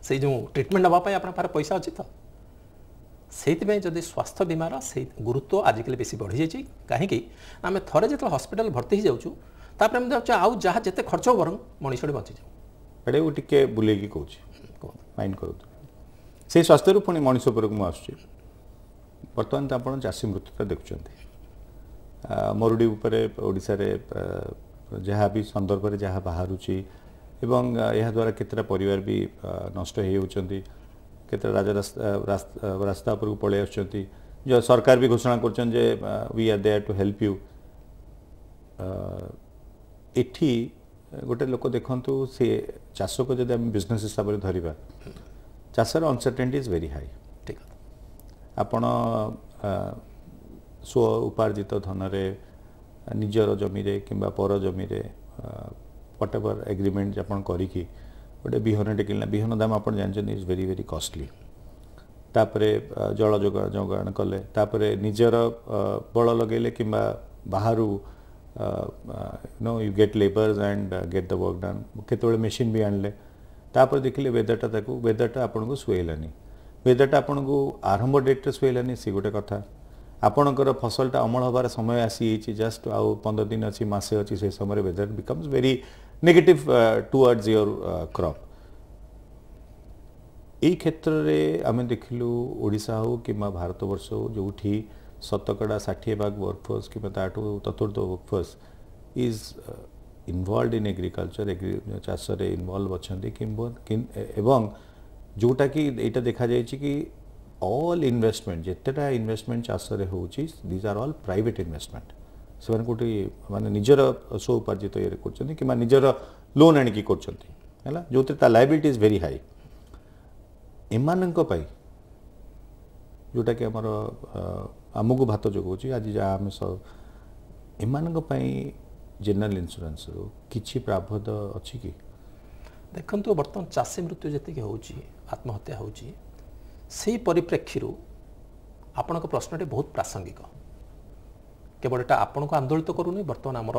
ସେଇ ଯେଉଁ ଟ୍ରିଟମେଣ୍ଟ ନେବା ପାଇଁ ଆପଣଙ୍କ ପାଖରେ ପଇସା ଅଛି ତ ସେଇଥିପାଇଁ ଯଦି ସ୍ୱାସ୍ଥ୍ୟ ବୀମାର ସେଇ ଗୁରୁତ୍ୱ ଆଜିକାଲି ବେଶୀ ବଢ଼ିଯାଇଛି କାହିଁକି ଆମେ ଥରେ ଯେତେବେଳେ ହସ୍ପିଟାଲ ଭର୍ତ୍ତି ହେଇଯାଉଛୁ ତାପରେ ଆମେ ଯାଉଛୁ ଆଉ ଯାହା ଯେତେ ଖର୍ଚ୍ଚ ହେବ ବରଂ ମଣିଷଟି ବଞ୍ଚିଯାଉ ଏଟାକୁ ଟିକେ ବୁଲେଇକି କହୁଛି ମାଇଣ୍ଡ କରନ୍ତୁ ସେଇ ସ୍ୱାସ୍ଥ୍ୟରୁ ପୁଣି ମଣିଷ ଉପରକୁ ମୁଁ ଆସୁଛି ବର୍ତ୍ତମାନ ତ ଆପଣ ଚାଷୀ ମୃତ୍ୟୁତା ଦେଖୁଛନ୍ତି ମରୁଡ଼ି ଉପରେ ଓଡ଼ିଶାରେ ଯାହା ବି ସନ୍ଦର୍ଭରେ ଯାହା ବାହାରୁଛି ଏବଂ ଏହାଦ୍ୱାରା କେତେଟା ପରିବାର ବି ନଷ୍ଟ ହେଇଯାଉଛନ୍ତି କେତେ ରାସ୍ତା ଉପରକୁ ପଳାଇ ଆସୁଛନ୍ତି ସରକାର ବି ଘୋଷଣା କରୁଛନ୍ତି ଯେ we are there to help you ଏଠି ଗୋଟେ ଲୋକ ଦେଖନ୍ତୁ ସେ ଚାଷକୁ ଯଦି ଆମେ ବିଜନେସ୍ ହିସାବରେ ଧରିବା ଚାଷର ଅନସର୍ଟେନିଟି ଇଜ୍ ଭେରି ହାଇ ଠିକ୍ ଆପଣ ସ୍ୱ ଉପାର୍ଜିତ ଧନରେ ନିଜର ଜମିରେ କିମ୍ବା ପର ଜମିରେ ହ୍ୱାଟ୍ ଏଭର୍ ଏଗ୍ରିମେଣ୍ଟ ଆପଣ କରିକି गोटे बिहन टे कि बिहन दाम आप जानते इज भेरी भेरी कस्टली तापर जल जोगाण कले निजर बल लगे कि बाहर no you get labours and get the work done केत मेसीन भी आणले तापर देखिले वेदरटा वेदरटा आपन को सुहेलानी वेदरटा आपन आरंभ डेट रे सुहेलानी से गोटे कथा आपणकर फसलटा अमल होबार समय आसी जस्ट आउ पंद्रह दिन अच्छी मासे अच्छी से समय weather becomes very negative towards your crop. এই ক্ষেত্রে আমি দেখিলু ওড়িশা হো কিংবা ভারতবর্ষ হো যেটি শতকড়া ষাঠিয়ে ভাগ ওয়ার্কফোর্স কিংবা তাঠু চতুর্থ workforce is involved in agriculture চাষে ইনভলভ অনেক এবং ଯେଉଁଟା କି ଏଇଟା ଦେଖାଯାଇଛି କି ଅଲ୍ ଇନଭେଷ୍ଟମେଣ୍ଟ ଯେତେଟା ଇନଭେଷ୍ଟମେଣ୍ଟ ଚାଷରେ ହେଉଛି these are all private investment ସେମାନେ କୋଉଠି ମାନେ ନିଜର ସ୍ୱ ଉପାର୍ଜିତ ଇଏରେ କରୁଛନ୍ତି କିମ୍ବା ନିଜର ଲୋନ୍ ଆଣିକି କରୁଛନ୍ତି ହେଲା ଯେଉଁଥିରେ ତା ଲାଇବିଲିଟି ଇଜ୍ ଭେରି ହାଇ ଏମାନଙ୍କ ପାଇଁ ଯେଉଁଟାକି ଆମର ଆମକୁ ଭାତ ଯୋଗାଉଛି ଆଜି ଯାହା ଆମେ ସବୁ ଏମାନଙ୍କ ପାଇଁ ଜେନେରାଲ ଇନ୍ସୁରାନ୍ସରୁ କିଛି ପ୍ରାବଧ ଅଛି କି ଦେଖନ୍ତୁ ବର୍ତ୍ତମାନ ଚାଷୀ ମୃତ୍ୟୁ ଯେତିକି ହେଉଛି ଆତ୍ମହତ୍ୟା ହେଉଛି ସେହି ପରିପ୍ରେକ୍ଷୀରୁ ଆପଣଙ୍କ ପ୍ରଶ୍ନଟି ବହୁତ ପ୍ରାସଙ୍ଗିକ কেবল এটা আপনার আন্দোলিত করুনি বর্তমান আমার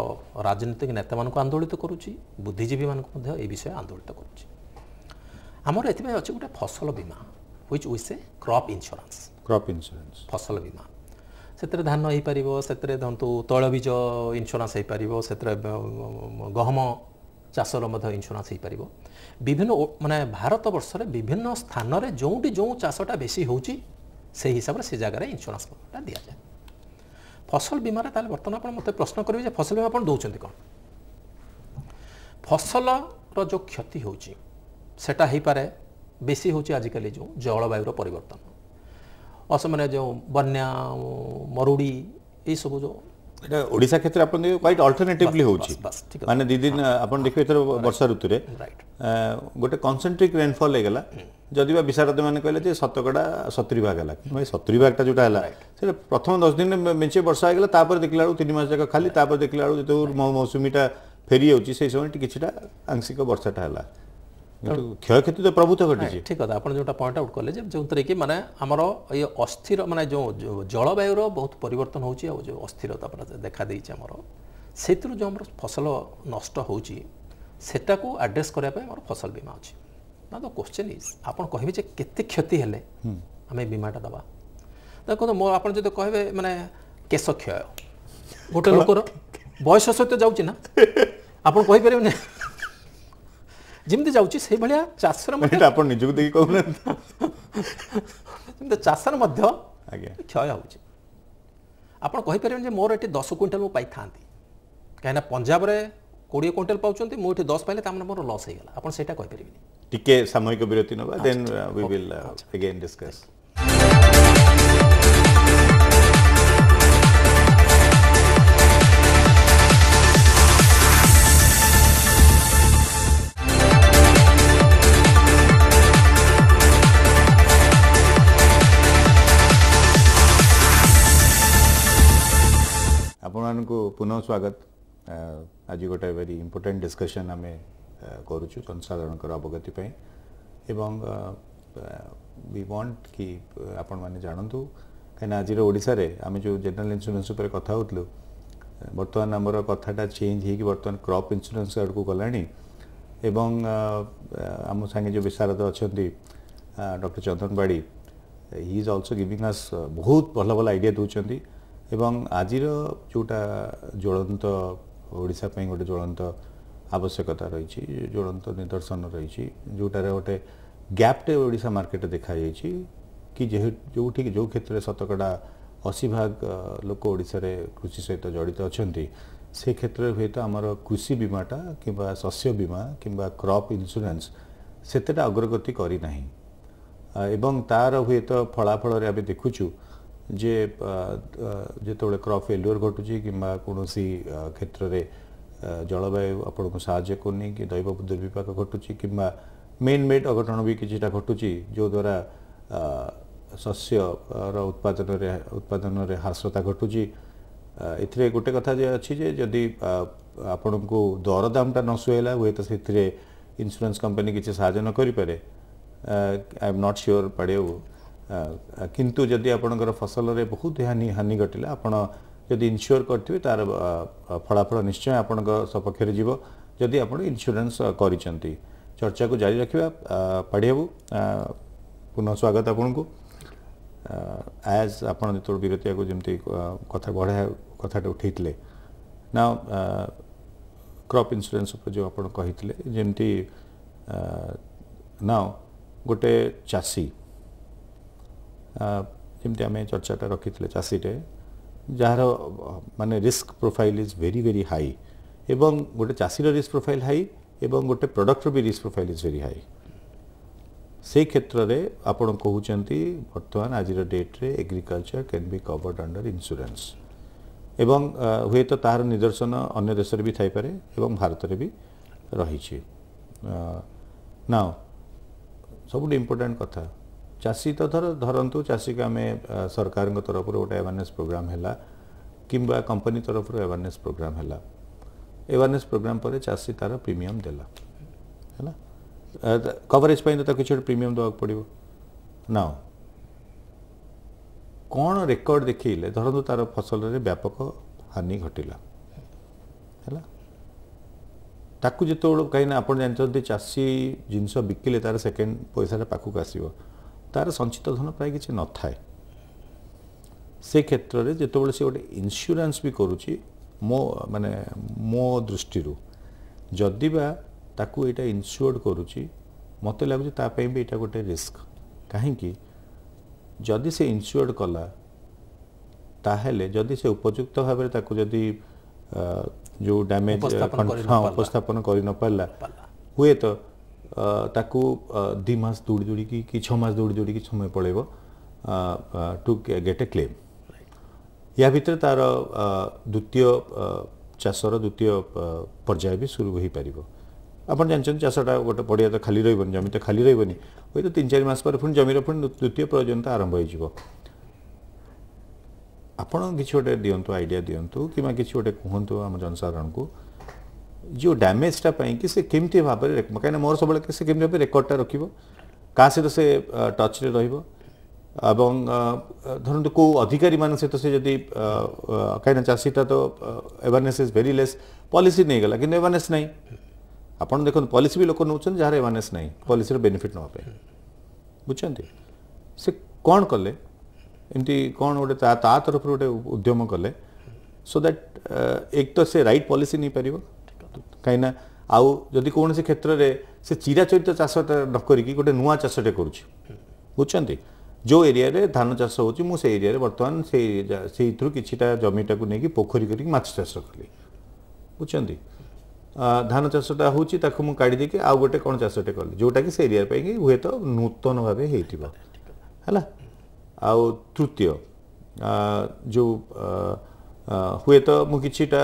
রাজনৈতিক নেতা মানুষ আন্দোলিত করুছি বুদ্ধিজীবী মানুষ এই বিষয়ে আন্দোলিত করুছি আমার এতে অছে গোটে ফসল বীমা which is a crop insurance crop insurance ফসল বীমা ସେଥିରେ ଧାନ ହେଇପାରିବ ସେଥିରେ ଧରନ୍ତୁ ତୈଳବୀଜ ଇନ୍ସୁରାନ୍ସ ହେଇପାରିବ ସେଥିରେ ଗହମ ଚାଷର ମଧ୍ୟ ଇନ୍ସୁରାନ୍ସ ହେଇପାରିବ ବିଭିନ୍ନ ମାନେ ଭାରତ ବର୍ଷରେ ବିଭିନ୍ନ ସ୍ଥାନରେ ଯେଉଁଠି ଯେଉଁ ଚାଷଟା ବେଶୀ ହେଉଛି ସେହି ହିସାବରେ ସେ ଜାଗାରେ ଇନ୍ସୁରାନ୍ସଟା ଦିଆଯାଏ ফসল বীমার তাহলে বর্তমানে আপনার মতো প্রশ্ন করবে যে ফসল বীমা আপনার দৌঁচ কম ফসল যে ক্ষতি হচ্ছে সেটা হইপারে বেশি হচ্ছে আজকাল যে জলবায়ুর পরিবর্তন অসমানে যে বন্যা মরুড়ি এইসব যে एउटा ओडा क्षेत्र क्वाइट अल्टरनेटिभली हौ माने दुई दिन आउँदै वर्षा ऋतु गए कन्सट्रेक्नफल हैगला जिपा माने कहले कहिले शतकडा सतुरी भाग होला किनभने सतुरी भाग जोला प्रथम 10 दिन मेन्चे बर्षा तपाईँले देखासक खालि तर देखियो मौसुमीटा फेरि किछटा आंशिक वर्षाटा हला କ୍ଷୟକ୍ଷତି ତ ପ୍ରଭୂତ ଘଟିଛି ଠିକ୍ କଥା ଆପଣ ଯେଉଁଟା ପଏଣ୍ଟ ଆଉଟ୍ କଲେ ଯେ ଯେଉଁଥିରେ କି ମାନେ ଆମର ଇଏ ଅସ୍ଥିର ମାନେ ଯେଉଁ ଜଳବାୟୁର ବହୁତ ପରିବର୍ତ୍ତନ ହେଉଛି ଆଉ ଯେଉଁ ଅସ୍ଥିରତା ଦେଖାଦେଇଛି ଆମର ସେଥିରୁ ଯେଉଁ ଆମର ଫସଲ ନଷ୍ଟ ହେଉଛି ସେଟାକୁ ଆଡ୍ରେସ୍ କରିବା ପାଇଁ ଆମର ଫସଲ ବୀମା ଅଛି ନା ତ କ୍ୱେଶ୍ଚନ୍ ଇଜ୍ ଆପଣ କହିବେ ଯେ କେତେ କ୍ଷତି ହେଲେ ଆମେ ବୀମାଟା ଦେବା ଦେଖନ୍ତୁ ମୋ ଆପଣ ଯଦି କହିବେ ମାନେ କେଶ କ୍ଷୟ ଗୋଟେ ଲୋକର ବୟସ ସହିତ ଯାଉଛି ନା ଆପଣ କହିପାରିବେନି ଯେମିତି ଯାଉଛି ସେଇଭଳିଆ ଚାଷର ମଧ୍ୟ ଆପଣ ନିଜକୁ ଦେଖି କହୁନାହାନ୍ତି ଯେମିତି ଚାଷର ମଧ୍ୟ ଆଜ୍ଞା କ୍ଷୟ ହେଉଛି ଆପଣ କହିପାରିବେନି ଯେ ମୋର ଏଠି ଦଶ କୁଇଣ୍ଟାଲ ମୁଁ ପାଇଥାନ୍ତି କାହିଁକିନା ପଞ୍ଜାବରେ କୋଡ଼ିଏ କୁଇଣ୍ଟାଲ ପାଉଛନ୍ତି ମୁଁ ଏଠି ଦଶ ପାଇଲେ ତାମାନେ ମୋର ଲସ୍ ହେଇଗଲା ଆପଣ ସେଇଟା କହିପାରିବେନି ଟିକେ ସାମୟିକ ବିରତି ନେବା then we will again discuss পুননକୁ পুনরস্বাগত আজি গটা ভেরি ইম্পর্টেন্ট ডিসকাশন আমি করুছো জনসাধারণক অবগতি পাই এবং উই ওয়ান্ট কি আপন মানে জানন্তু কেন আজিৰ ওড়িশাৰে আমি যে জেনৰেল ইনস্যুরেন্সৰ ওপৰ কথা হ'বলু বৰ্তমান আমাৰ কথাটা চেঞ্জ হৈ গৈ বৰ্তমান crop ইনস্যুরেন্সৰ কাৰণে এবং আমো সাংহে যে বিচাৰত আছেନ୍ତି doctor Chandanbadi he is also giving us বহুত ভাল ভাল আইডিয়া দুচନ୍ତି এবং ଆଜିର ଯେଉଁଟା ଜ୍ୱଳନ୍ତ ଓଡ଼ିଶା ପାଇଁ ଗୋଟେ ଜ୍ୱଳନ୍ତ ଆବଶ୍ୟକତା ରହିଛି ଜ୍ୱଳନ୍ତ ନିଦର୍ଶନ ରହିଛି ଯେଉଁଟାରେ ଗୋଟେ ଗ୍ୟାପ୍ଟେ ଓଡ଼ିଶା ମାର୍କେଟ୍ରେ ଦେଖାଯାଇଛି କି ଯେଉଁଠି ଯେଉଁ କ୍ଷେତ୍ରରେ ଶତକଡ଼ା ଅଶୀ ଭାଗ ଲୋକ ଓଡ଼ିଶାରେ କୃଷି ସହିତ ଜଡ଼ିତ ଅଛନ୍ତି ସେ କ୍ଷେତ୍ରରେ ହୁଏତ ଆମର କୃଷି ବୀମାଟା କିମ୍ବା ଶସ୍ୟ ବୀମା କିମ୍ବା କ୍ରପ୍ ଇନ୍ସୁରାନ୍ସ ସେତେଟା ଅଗ୍ରଗତି କରିନାହିଁ ଏବଂ ତା'ର ହୁଏତ ଫଳାଫଳରେ ଆମେ ଦେଖୁଛୁ ଯେ ଯେତେବେଳେ କ୍ରପ୍ ଫେଲ୍ୟୁର୍ ଘଟୁଛି କିମ୍ବା କୌଣସି କ୍ଷେତ୍ରରେ ଜଳବାୟୁ ଆପଣଙ୍କୁ ସାହାଯ୍ୟ କରୁନି କି ଦୈବ ଦୁର୍ବିପାକ ଘଟୁଛି କିମ୍ବା ମେନ୍ ମେଡ୍ ଅଘଟଣ ବି କିଛିଟା ଘଟୁଛି ଯେଉଁଦ୍ୱାରା ଶସ୍ୟର ଉତ୍ପାଦନରେ ଉତ୍ପାଦନରେ ହ୍ରାସତା ଘଟୁଛି ଏଥିରେ ଗୋଟେ କଥା ଯେ ଅଛି ଯେ ଯଦି ଆପଣଙ୍କୁ ଦରଦାମଟା ନ ସୁହାଇଲା ହୁଏତ ସେଥିରେ ଇନ୍ସୁରାନ୍ସ କମ୍ପାନୀ କିଛି ସାହାଯ୍ୟ ନ କରିପାରେ ଆଇ ଏମ୍ ନଟ୍ ସିଓର୍ ପାଡ଼ିଆବୁ কিন্তু যদি আপনার ফসলের বহুত হানি হানি ঘটলে আপনার যদি ইনসিওর করবে তার ফলাফল নিশ্চয় আপনার সপক্ষে যাব যদি আপনার ইনসুরান্স করছেন চর্চা কু জারি রাখা পাড়িবাবু পুনঃ স্বাগত আপনার আজ আপনার যেত বিরতি যেমি কথা বড়া কথাটা উঠাইলে না ক্রপ ইন্সুরান্স উপরে যে আপনার কে যেমি না গোটে চাষী ଯେମିତି ଆମେ ଚର୍ଚ୍ଚାଟା ରଖିଥିଲେ ଚାଷୀରେ ଯାହାର ମାନେ risk profile is very very high ଏବଂ ଗୋଟେ ଚାଷୀର ରିସ୍କ ପ୍ରୋଫାଇଲ୍ ହାଇ ଏବଂ ଗୋଟେ ପ୍ରଡ଼କ୍ଟର ବି risk profile is very high সেই ক্ষেত্রে আপনার কুমার বর্তমান আজির ডেট্রে agriculture can be covered under insurance এবং হুয়েত তাহার নিদর্শন অন্য দেশের বি থাইপরে এবং ভারতের বি রয়েছে না সবুঠ ইম্পর্টাট কথা ଚାଷୀ ତ ଧର ଧରନ୍ତୁ ଚାଷୀକୁ ଆମେ ସରକାରଙ୍କ ତରଫରୁ ଗୋଟେ ଆୱାରନେସ୍ ପ୍ରୋଗ୍ରାମ୍ ହେଲା କିମ୍ବା କମ୍ପାନୀ ତରଫରୁ ଆୱାରନେସ୍ ପ୍ରୋଗ୍ରାମ୍ ହେଲା ଆୱାରନେସ୍ ପ୍ରୋଗ୍ରାମ୍ ପରେ ଚାଷୀ ତା'ର ପ୍ରିମିୟମ୍ ଦେଲା ହେଲା କଭରେଜ୍ ପାଇଁ ତ ତାକୁ କିଛି ଗୋଟେ ପ୍ରିମିୟମ୍ ଦେବାକୁ ପଡ଼ିବ ନା କ'ଣ ରେକର୍ଡ଼ ଦେଖେଇଲେ ଧରନ୍ତୁ ତା'ର ଫସଲରେ ବ୍ୟାପକ ହାନି ଘଟିଲା ହେଲା ତାକୁ ଯେତେବେଳେ କାହିଁକିନା ଆପଣ ଜାଣିଛନ୍ତି ଚାଷୀ ଜିନିଷ ବିକିଲେ ତା'ର ସେକେଣ୍ଡ ପଇସାଟା ପାଖକୁ ଆସିବ ତାର ସଞ୍ଚିତ ଧନ ପ୍ରାୟ କିଛି ନଥାଏ ସେ କ୍ଷେତ୍ରରେ ଯେତେବେଳେ ସେ ଗୋଟେ ଇନ୍ସୁରାନ୍ସ ବି କରୁଛି ମୋ ମାନେ ମୋ ଦୃଷ୍ଟିରୁ ଯଦି ବା ତାକୁ ଏଇଟା ଇନ୍ସ୍ୟୋର୍ଡ଼ କରୁଛି ମୋତେ ଲାଗୁଛି ତା ପାଇଁ ବି ଏଇଟା ଗୋଟେ ରିସ୍କ କାହିଁକି ଯଦି ସେ ଇନ୍ସ୍ୟୋର୍ଡ଼ କଲା ତାହେଲେ ଯଦି ସେ ଉପଯୁକ୍ତ ଭାବରେ ତାକୁ ଯଦି ଯେଉଁ ଡ୍ୟାମେଜ୍ ହଁ ଉପସ୍ଥାପନ କରିନପାରିଲା ହୁଏତ ତାକୁ ଦୁଇ ମାସ ଦୌଡ଼ି ଦୌଡ଼ିକି କି ଛଅ ମାସ ଦୌଡ଼ି ଦୌଡ଼ିକି ସମୟ ପଳେଇବ ଟୁ ଗେଟ୍ ଏ କ୍ଲେମ୍ ୟା ଭିତରେ ତା'ର ଦ୍ୱିତୀୟ ଚାଷର ଦ୍ୱିତୀୟ ପର୍ଯ୍ୟାୟ ବି ସୁରୁ ହୋଇପାରିବ ଆପଣ ଜାଣିଛନ୍ତି ଚାଷଟା ଗୋଟେ ପଡ଼ିଆ ତ ଖାଲି ରହିବନି ଜମି ତ ଖାଲି ରହିବନି ହୁଏତ ତିନି ଚାରି ମାସ ପରେ ପୁଣି ଜମିର ପୁଣି ଦ୍ୱିତୀୟ ପ୍ରୟୋଜନତା ଆରମ୍ଭ ହୋଇଯିବ ଆପଣ କିଛି ଗୋଟେ ଦିଅନ୍ତୁ ଆଇଡ଼ିଆ ଦିଅନ୍ତୁ କିମ୍ବା କିଛି ଗୋଟେ କୁହନ୍ତୁ ଆମ ଜନସାଧାରଣଙ୍କୁ जो डैमेजापी कि तो से कमती भाव में कहीं मोर सब से कमी भाव रेकर्डटा रख क्या सहित से टच तो, रे रुँ कौ अधिकारी मान सहित से जी कहीं चाषीटा तो एवारने भेरी लेस पलिसी नहीं कि एवारने नहीं आप देख पलिस भी लोक नौ जार एवारने ना पलिस बेनिफिट नाप बुझे से कौन कले एमती कौन गोटे तरफ गोटे उद्यम कले सो दैट एक तो सी रईट पलिस नहीं पार କାହିଁକିନା ଆଉ ଯଦି କୌଣସି କ୍ଷେତ୍ରରେ ସେ ଚିରାଚରିତ ଚାଷ ନ କରିକି ଗୋଟେ ନୂଆ ଚାଷଟେ କରୁଛି ବୁଝୁଛନ୍ତି ଯେଉଁ ଏରିଆରେ ଧାନ ଚାଷ ହେଉଛି ମୁଁ ସେ ଏରିଆରେ ବର୍ତ୍ତମାନ ସେଇ ସେଇଥିରୁ କିଛିଟା ଜମିଟାକୁ ନେଇକି ପୋଖରୀ କରିକି ମାଛ ଚାଷ କଲି ବୁଝୁଛନ୍ତି ଧାନ ଚାଷଟା ହେଉଛି ତାକୁ ମୁଁ କାଢ଼ି ଦେଇକି ଆଉ ଗୋଟେ କ'ଣ ଚାଷଟେ କଲି ଯେଉଁଟାକି ସେ ଏରିଆ ପାଇଁକି ହୁଏତ ନୂତନ ଭାବେ ହେଇଥିବ ହେଲା ଆଉ ତୃତୀୟ ଯେଉଁ ହୁଏତ ମୁଁ କିଛିଟା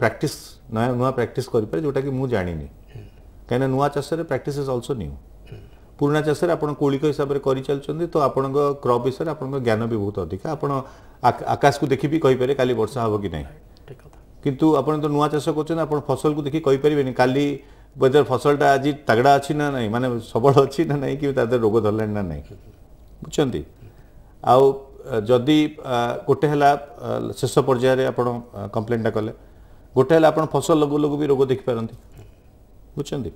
ପ୍ରାକ୍ଟିସ୍ ନୂଆ ନୂଆ ପ୍ରାକ୍ଟିସ୍ କରିପାରେ ଯେଉଁଟାକି ମୁଁ ଜାଣିନି କାହିଁକିନା ନୂଆ ଚାଷରେ ପ୍ରାକ୍ଟିସ୍ ଇଜ୍ ଅଲସୋ ନ୍ୟୁ ପୁରୁଣା ଚାଷରେ ଆପଣ କୌଳିକ ହିସାବରେ କରିଚାଲିଛନ୍ତି ତ ଆପଣଙ୍କ କ୍ରପ୍ ବିଷୟରେ ଆପଣଙ୍କ ଜ୍ଞାନ ବି ବହୁତ ଅଧିକା ଆପଣ ଆକାଶକୁ ଦେଖି ବି କହିପାରିବେ କାଲି ବର୍ଷା ହେବ କି ନାହିଁ କିନ୍ତୁ ଆପଣ ତ ନୂଆ ଚାଷ କରୁଛନ୍ତି ଆପଣ ଫସଲକୁ ଦେଖି କହିପାରିବେନି କାଲି ୱେଦର ଫସଲଟା ଆଜି ତାଗଡ଼ା ଅଛି ନା ନାହିଁ ମାନେ ସବଳ ଅଛି ନା ନାହିଁ କି ତା ଦେହରେ ରୋଗ ଧରିଲାଣି ନା ନାହିଁ ବୁଝଛନ୍ତି ଆଉ ଯଦି ଗୋଟେ ହେଲା ଶେଷ ପର୍ଯ୍ୟାୟରେ ଆପଣ କମ୍ପ୍ଲେନ୍ଟା କଲେ ଗୋଟେ ହେଲା ଆପଣ ଫସଲ ଲଗୁ ଲଗୁ ବି ରୋଗ ଦେଖିପାରନ୍ତି ବୁଝୁଛନ୍ତି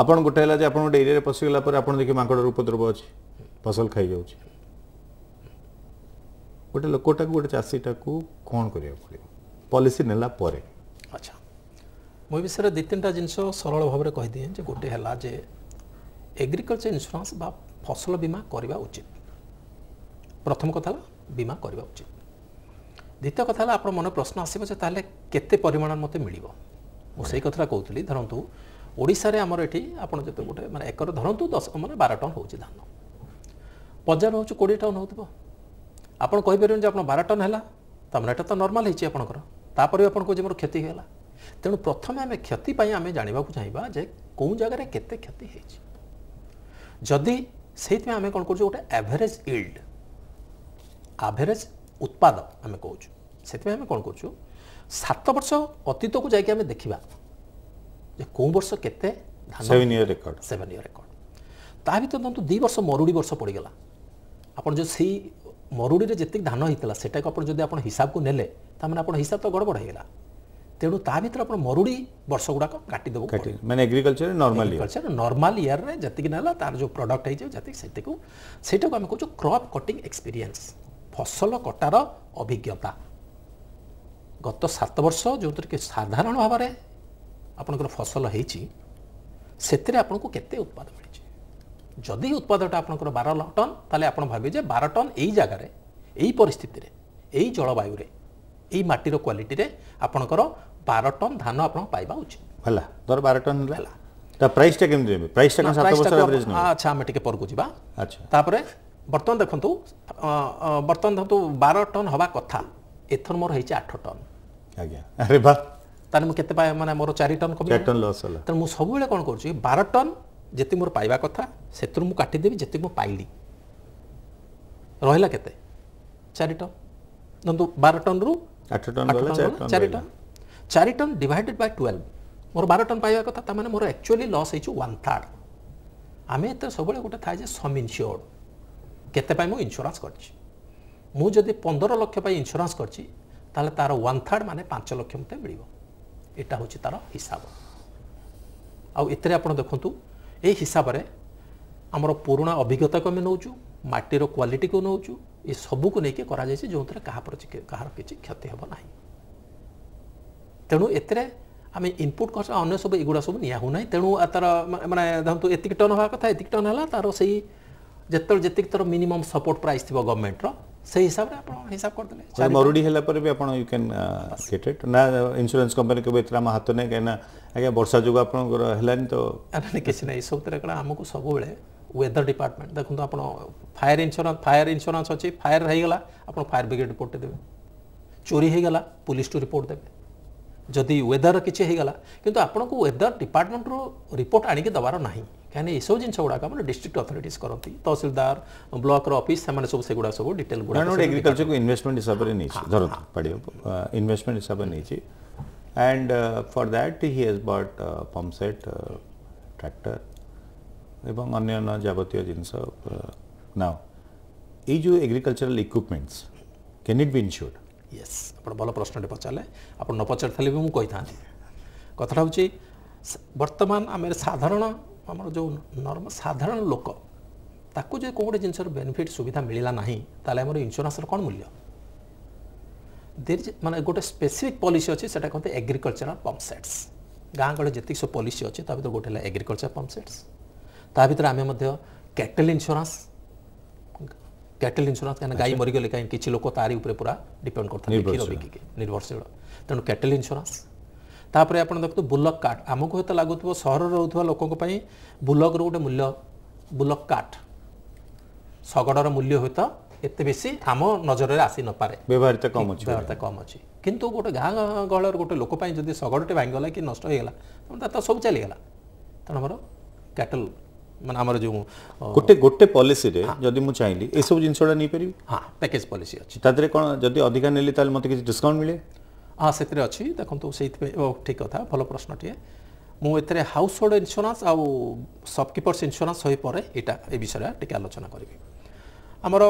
ଆପଣ ଗୋଟେ ହେଲା ଯେ ଆପଣ ଗୋଟେ ଏରିଆରେ ପଶିଗଲା ପରେ ଆପଣ ଦେଖିବେ ମାଙ୍କଡ଼ର ଉପଦ୍ରବ ଅଛି ଫସଲ ଖାଇଯାଉଛି ଗୋଟେ ଲୋକଟାକୁ ଗୋଟେ ଚାଷୀଟାକୁ କ'ଣ କରିବାକୁ ପଡ଼ିବ ପଲିସି ନେଲା ପରେ ଆଚ୍ଛା ମୁଁ ବିଷୟରେ ଦୁଇ ତିନିଟା ଜିନିଷ ସରଳ ଭାବରେ କହିଦିଏ ଯେ ଗୋଟେ ହେଲା ଯେ ଏଗ୍ରିକଲଚର ଇନ୍ସୁରାନ୍ସ ବା ଫସଲ ବୀମା କରିବା ଉଚିତ ପ୍ରଥମ କଥା ହେଲା ବୀମା କରିବା ଉଚିତ ଦ୍ୱିତୀୟ କଥା ହେଲା ଆପଣ ମନେ ପ୍ରଶ୍ନ ଆସିବ ଯେ ତାହେଲେ କେତେ ପରିମାଣରେ ମୋତେ ମିଳିବ ମୁଁ ସେଇ କଥାଟା କହୁଥିଲି ଧରନ୍ତୁ ଓଡ଼ିଶାରେ ଆମର ଏଠି ଆପଣ ଯେତେ ଗୋଟେ ମାନେ ଏକର ଧରନ୍ତୁ ଦଶ ମାନେ ବାର ଟନ୍ ହେଉଛି ଧାନ ବଜାର ହେଉଛି କୋଡ଼ିଏ ଟନ୍ ହେଉଥିବ ଆପଣ କହିପାରିବେନି ଯେ ଆପଣ ବାର ଟନ୍ ହେଲା ତାମାନେ ଏଟା ତ ନର୍ମାଲ୍ ହେଇଛି ଆପଣଙ୍କର ତାପରେ ବି ଆପଣ କହୁଛି ମୋର କ୍ଷତି ହେଇଗଲା ତେଣୁ ପ୍ରଥମେ ଆମେ କ୍ଷତି ପାଇଁ ଆମେ ଜାଣିବାକୁ ଚାହିଁବା ଯେ କେଉଁ ଜାଗାରେ କେତେ କ୍ଷତି ହେଇଛି ଯଦି ସେଇଥିପାଇଁ ଆମେ କ'ଣ କରୁଛୁ ଗୋଟେ ଆଭରେଜ୍ ଇଲ୍ଡ ଆଭରେଜ୍ ଉତ୍ପାଦ ଆମେ କହୁଛୁ ସେଥିପାଇଁ ଆମେ କ'ଣ କରୁଛୁ ସାତ ବର୍ଷ ଅତୀତକୁ ଯାଇକି ଆମେ ଦେଖିବା ଯେ କେଉଁ ବର୍ଷ କେତେ seven year record seven year record ତା ଭିତରେ ଧରନ୍ତୁ ଦୁଇ ବର୍ଷ ମରୁଡ଼ି ବର୍ଷ ପଡ଼ିଗଲା ଆପଣ ଯେଉଁ ସେଇ ମରୁଡ଼ିରେ ଯେତିକି ଧାନ ହେଇଥିଲା ସେଟାକୁ ଆପଣ ଯଦି ଆପଣ ହିସାବକୁ ନେଲେ ତାମାନେ ଆପଣ ହିସାବ ତ ଗଡ଼ବଡ଼ ହେଇଗଲା ତେଣୁ ତା ଭିତରେ ଆପଣ ମରୁଡ଼ି ବର୍ଷ ଗୁଡ଼ାକ କାଟିଦେବୁ ମାନେ ଏଗ୍ରିକଲଚର ନର୍ମାଲ ଏଗ୍ରିକଲଚର ନର୍ମାଲ ଇୟରରେ ଯେତିକି ନେଲା ତାର ଯେଉଁ ପ୍ରଡ଼କ୍ଟ ହେଇଯିବ ଯେତିକି ସେତିକୁ ସେଇଟାକୁ ଆମେ କହୁଛୁ କ୍ରପ୍ କଟିଂ ଏକ୍ସପିରିଏନ୍ସ ফসল কটার অভিজ্ঞতা গত সাত বর্ষ কি সাধারণ ভাবে আপনার ফসল হয়েছি সেতরে আপনার কেতে উৎপাদ মিছে যদি উৎপাদটা আপনার বার টন তাহলে আপনার ভাবি যে বার টন এই জায়গার এই পরিস্থিতি এই জলবায়ুরে এই মাটির কোয়ালিটি আপনার বার টন ধান আপনার পাইবা উচিত হল ধর বার টন প্রাইসটা কেমন প্রাইসটা আচ্ছা আমি টিকে পরকু যা আচ্ছা তাপরে ବର୍ତ୍ତମାନ ଦେଖନ୍ତୁ ବର୍ତ୍ତମାନ ଦେଖନ୍ତୁ ବାର ଟନ୍ ହେବା କଥା ଏଥର ମୋର ହେଇଛି ଆଠ ଟନ୍ ଆଜ୍ଞା ଆରେ ବା ତାହେଲେ ମୁଁ କେତେ ମାନେ ମୋର ଚାରି ଟନ୍ କମି ଟନ୍ ଲସ୍ ହେଲା ତେଣୁ ମୁଁ ସବୁବେଳେ କ'ଣ କରୁଛି ବାର ଟନ୍ ଯେତିକି ମୋର ପାଇବା କଥା ସେଥିରୁ ମୁଁ କାଟିଦେବି ଯେତିକି ମୁଁ ପାଇଲି ରହିଲା କେତେ ଚାରି ଟନ୍ ଧରନ୍ତୁ ବାର ଟନ୍ରୁ ଆଠ ଟନ୍ ଚାରି ଟନ୍ ଚାରି ଟନ୍ ଡିଭାଇଡେଡ୍ ବାଇ ଟୁଏଲ୍ଭ ମୋର ବାର ଟନ୍ ପାଇବା କଥା ତାମାନେ ମୋର ଆକ୍ଚୁଆଲି ଲସ୍ ହେଇଛି ୱାନ୍ ଥାର୍ଡ଼ ଆମେ ଏତେ ସବୁବେଳେ ଗୋଟେ ଥାଏ ଯେ ସମ୍ ଇନ୍ସିଓର୍ଡ଼ କେତେ ପାଇଁ ମୁଁ ଇନ୍ସୁରାନ୍ସ କରିଛି ମୁଁ ଯଦି ପନ୍ଦର ଲକ୍ଷ ପାଇଁ ଇନ୍ସୁରାନ୍ସ କରିଛି ତାହେଲେ ତା'ର ୱାନ୍ ଥାର୍ଡ଼ ମାନେ ପାଞ୍ଚ ଲକ୍ଷ ମୋତେ ମିଳିବ ଏଇଟା ହେଉଛି ତା'ର ହିସାବ ଆଉ ଏଥିରେ ଆପଣ ଦେଖନ୍ତୁ ଏଇ ହିସାବରେ ଆମର ପୁରୁଣା ଅଭିଜ୍ଞତାକୁ ଆମେ ନେଉଛୁ ମାଟିର କ୍ୱାଲିଟିକୁ ନେଉଛୁ ଏସବୁକୁ ନେଇକି କରାଯାଇଛି ଯେଉଁଥିରେ କାହା କାହାର କିଛି କ୍ଷତି ହେବ ନାହିଁ ତେଣୁ ଏଥିରେ ଆମେ ଇନପୁଟ୍ ଖର୍ଚ୍ଚ ଅନ୍ୟ ସବୁ ଏଗୁଡ଼ା ସବୁ ନିଆ ହେଉନାହିଁ ତେଣୁ ତା'ର ମାନେ ଧରନ୍ତୁ ଏତିକି ଟନ୍ ହେବା କଥା ଏତିକି ଟନ୍ ହେଲା ତା'ର ସେଇ ଯେତେବେଳେ ଯେତିକି ଥର ମିନିମମ୍ ସପୋର୍ଟ ପ୍ରାଇସ୍ ଥିବ ଗଭର୍ଣ୍ଣମେଣ୍ଟର সেই হিসাবে আপনার হিসাব করদেলে সরি মরুডি হেলা পরে বি আপন ইউ ক্যান গেট ইট না ইন্স্যুরেন্স কোম্পানি কেবে এতরা মা হাত নে কেনা আগে বর্ষা যোগ আপনার হেলানি তো আরে কিছু নাই সব তরে কড়া আমাকে সবুলে ওয়েদর ডিপার্টমেন্ট দেখুন আপন ফায়ার ইন্স্যুরেন্স ফায়ার ইন্স্যুরেন্স অছি ফায়ার হয়ে গলা আপন ফায়ার ব্রিগেড রিপোর্ট দেবে চোরি হয়ে গলা পুলিশ টু রিপোর্ট দেবে जदि वेदर किसी होगा कि वेदर डिपार्टमेंट रु रिपोर्ट आणिक देवार ना कहीं सब जिन गुड़ा डिस्ट्रिक्ट अथरीट करती तहसिलदार ब्लक्र अफिस्ट सब से गुड़ा सब डिटेल एग्रिकलचर को इनमेंट हिसाब से इनमेंट हिसाब से and for that he has but pump set tractor एवं अन्य जावतियों जिनस नाउ ये agricultural equipments can it be insured yes ଆପଣ ଭଲ ପ୍ରଶ୍ନଟେ ପଚାରିଲେ ଆପଣ ନ ପଚାରିଥିଲେ ବି ମୁଁ କହିଥାନ୍ତି କଥାଟା ହେଉଛି ବର୍ତ୍ତମାନ ଆମେ ସାଧାରଣ ଆମର ଯେଉଁ ନର୍ମ ସାଧାରଣ ଲୋକ ତାକୁ ଯଦି କେଉଁ ଗୋଟେ ଜିନିଷର ବେନିଫିଟ୍ ସୁବିଧା ମିଳିଲା ନାହିଁ ତାହେଲେ ଆମର ଇନ୍ସୁରାନ୍ସର କ'ଣ ମୂଲ୍ୟ ଦେର୍ ଇଜ୍ ମାନେ ଗୋଟେ ସ୍ପେସିଫିକ୍ ପଲିସି ଅଛି ସେଟା କହନ୍ତି ଏଗ୍ରିକଲଚରାଲ ପମ୍ପସେଟ୍ସ ଗାଁ ଗହଳି ଯେତିକି ସବୁ ପଲିସି ଅଛି ତା ଭିତରେ ଗୋଟେ ହେଲା ଏଗ୍ରିକଲଚର ପମ୍ପସେଟ୍ସ ତା ଭିତରେ ଆମେ ମଧ୍ୟ କ୍ୟାଟେଲ ଇନ୍ସୁରାନ୍ସ କ୍ୟାଟେଲ ଇନ୍ସୁରାନ୍ସ କାହିଁକିନା ଗାଈ ମରିଗଲେ କାହିଁକି କିଛି ଲୋକ ତାରି ଉପରେ ପୁରା ଡିପେଣ୍ଡ କରୁଥିଲେ କ୍ଷୀର ବିକିକି ନିର୍ଭରଶୀଳ ତେଣୁ କ୍ୟାଟେଲ ଇନ୍ସୁରାନ୍ସ ତାପରେ ଆପଣ ଦେଖନ୍ତୁ ବୁଲକ୍ କାର୍ଟ ଆମକୁ ହୁଏତ ଲାଗୁଥିବ ସହରରେ ରହୁଥିବା ଲୋକଙ୍କ ପାଇଁ ବୁଲକ୍ର ଗୋଟେ ମୂଲ୍ୟ ବୁଲକ୍ କାର୍ଟ ଶଗଡ଼ର ମୂଲ୍ୟ ହୁଏତ ଏତେ ବେଶୀ ଆମ ନଜରରେ ଆସି ନପାରେ ବ୍ୟବହାରିତା କମ୍ ଅଛି ବ୍ୟବହାରିତା କମ୍ ଅଛି କିନ୍ତୁ ଗୋଟେ ଗାଁ ଗହଳର ଗୋଟେ ଲୋକ ପାଇଁ ଯଦି ଶଗଡ଼ଟେ ଭାଙ୍ଗିଗଲା କି ନଷ୍ଟ ହେଇଗଲା ତାର ତ ସବୁ ଚାଲିଗଲା ତେଣୁ ଆମର କ୍ୟାଟେଲ ମାନେ ଆମର ଯେଉଁ ଗୋଟେ ଗୋଟେ ପଲିସିରେ ଯଦି ମୁଁ ଚାହିଁଲି ଏସବୁ ଜିନିଷଟା ନେଇପାରିବି ହଁ ପ୍ୟାକେଜ୍ ପଲିସି ଅଛି ତା ଦେହରେ କ'ଣ ଯଦି ଅଧିକା ନେଲି ତାହେଲେ ମୋତେ କିଛି ଡିସ୍କାଉଣ୍ଟ ମିଳେ ହଁ ସେଥିରେ ଅଛି ଦେଖନ୍ତୁ ସେଇଥିପାଇଁ ଠିକ୍ କଥା ଭଲ ପ୍ରଶ୍ନଟିଏ ମୁଁ ଏଥିରେ ହାଉସ୍ ହୋଲ୍ଡ ଇନ୍ସୁରାନ୍ସ ଆଉ ସପ୍କିପର୍ସ ଇନ୍ସୁରାନ୍ସ ହୋଇପରେ ଏଇଟା ଏ ବିଷୟରେ ଟିକେ ଆଲୋଚନା କରିବି ଆମର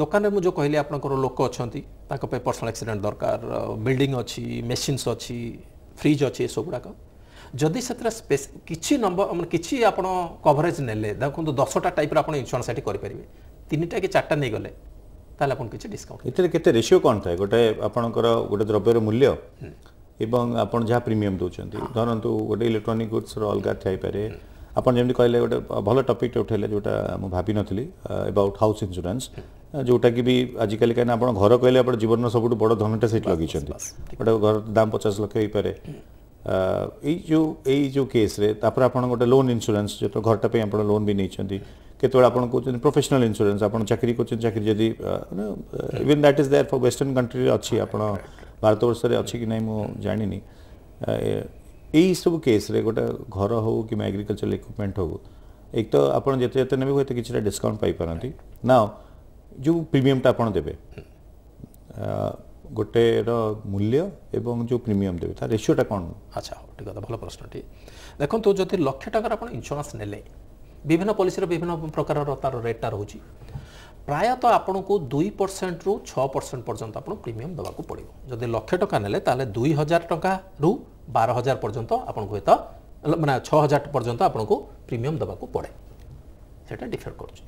ଦୋକାନରେ ମୁଁ ଯେଉଁ କହିଲି ଆପଣଙ୍କର ଲୋକ ଅଛନ୍ତି ତାଙ୍କ ପାଇଁ ପର୍ସନାଲ୍ ଆକ୍ସିଡେଣ୍ଟ ଦରକାର ବିଲ୍ଡିଂ ଅଛି ମେସିନ୍ସ ଅଛି ଫ୍ରିଜ୍ ଅଛି ଏସବୁ ଗୁଡ଼ାକ যদি স্পেস কিছু নম্বর মানে কিছু আপনার কভরেজ নেলে দেখুন দশটা টাইপর আপনার ইন্সুরান্স এটি করে তিনটা কি চারটা নিয়ে গেলে তাহলে আপনার কিছু ডিসকাউন্ট এতে কত রেসিও কোণ থাকে গোটে আপনার গোটে দ্রব্যের মূল্য এবং আপনার যা প্রিমিয়াম দৌঁচান ধরতু গোটে ইলেকট্রোনিক গুডসর অলগা থাইপরে আপনার যেমন কহিলেন গোটে ভালো টপিকটা উঠাইলে যেটা আমি ভাবি নথিলি এবাউট হাউস ইন্স্যুরান্স যেটা কি ବି কেন আপনার ঘর ଘର আপনার জীবনের সবুঠ বড় ধনটা সেটি ସେଇଠି গোটে ঘর দাম পচাশ লক্ষ হয়ে ହେଇପାରେ ଏଇ ଯେଉଁ ଏଇ ଯେଉଁ କେସ୍ରେ ତାପରେ ଆପଣ ଗୋଟେ ଲୋନ୍ ଇନ୍ସୁରାନ୍ସ ଯେତେବେଳେ ଘରଟା ପାଇଁ ଆପଣ ଲୋନ୍ ବି ନେଇଛନ୍ତି କେତେବେଳେ ଆପଣ କହୁଛନ୍ତି ପ୍ରଫେସନାଲ୍ ଇନ୍ସୁରାନ୍ସ ଆପଣ ଚାକିରି କରୁଛନ୍ତି ଚାକିରି ଯଦି even that is there for western କଣ୍ଟ୍ରିରେ ଅଛି ଆପଣ ଭାରତବର୍ଷରେ ଅଛି କି ନାହିଁ ମୁଁ ଜାଣିନି ଏଇ ସବୁ କେସ୍ରେ ଗୋଟେ ଘର ହେଉ କିମ୍ବା ଏଗ୍ରିକଲଚରାଲ ଇକ୍ୱିପମେଣ୍ଟ ହେଉ ଏକ ତ ଆପଣ ଯେତେ ଯେତେ ନେବେ ହୁଏତ କିଛିଟା ଡିସକାଉଣ୍ଟ ପାଇପାରନ୍ତି ନା ଯେଉଁ ପ୍ରିମିୟମଟା ଆପଣ ଦେବେ ଗୋଟେର ମୂଲ୍ୟ ଏବଂ ଯେଉଁ ପ୍ରିମିୟମ୍ ଦେବେ ତା ରେସିଓଟା କ'ଣ ଆଚ୍ଛା ହଉ ଠିକ୍ କଥା ଭଲ ପ୍ରଶ୍ନଟି ଦେଖନ୍ତୁ ଯଦି ଲକ୍ଷେ ଟଙ୍କାର ଆପଣ ଇନ୍ସୁରାନ୍ସ ନେଲେ ବିଭିନ୍ନ ପଲିସିର ବିଭିନ୍ନ ପ୍ରକାରର ତା'ର ରେଟ୍ଟା ରହୁଛି ପ୍ରାୟତଃ ଆପଣଙ୍କୁ ଦୁଇ ପରସେଣ୍ଟରୁ ଛଅ ପରସେଣ୍ଟ ପର୍ଯ୍ୟନ୍ତ ଆପଣ ପ୍ରିମିୟମ୍ ଦେବାକୁ ପଡ଼ିବ ଯଦି ଲକ୍ଷେ ଟଙ୍କା ନେଲେ ତାହେଲେ ଦୁଇ ହଜାର ଟଙ୍କାରୁ ବାର ହଜାର ପର୍ଯ୍ୟନ୍ତ ଆପଣଙ୍କୁ ହୁଏତ ମାନେ ଛଅ ହଜାର ପର୍ଯ୍ୟନ୍ତ ଆପଣଙ୍କୁ ପ୍ରିମିୟମ୍ ଦେବାକୁ ପଡ଼େ সেটা ডিফার করছে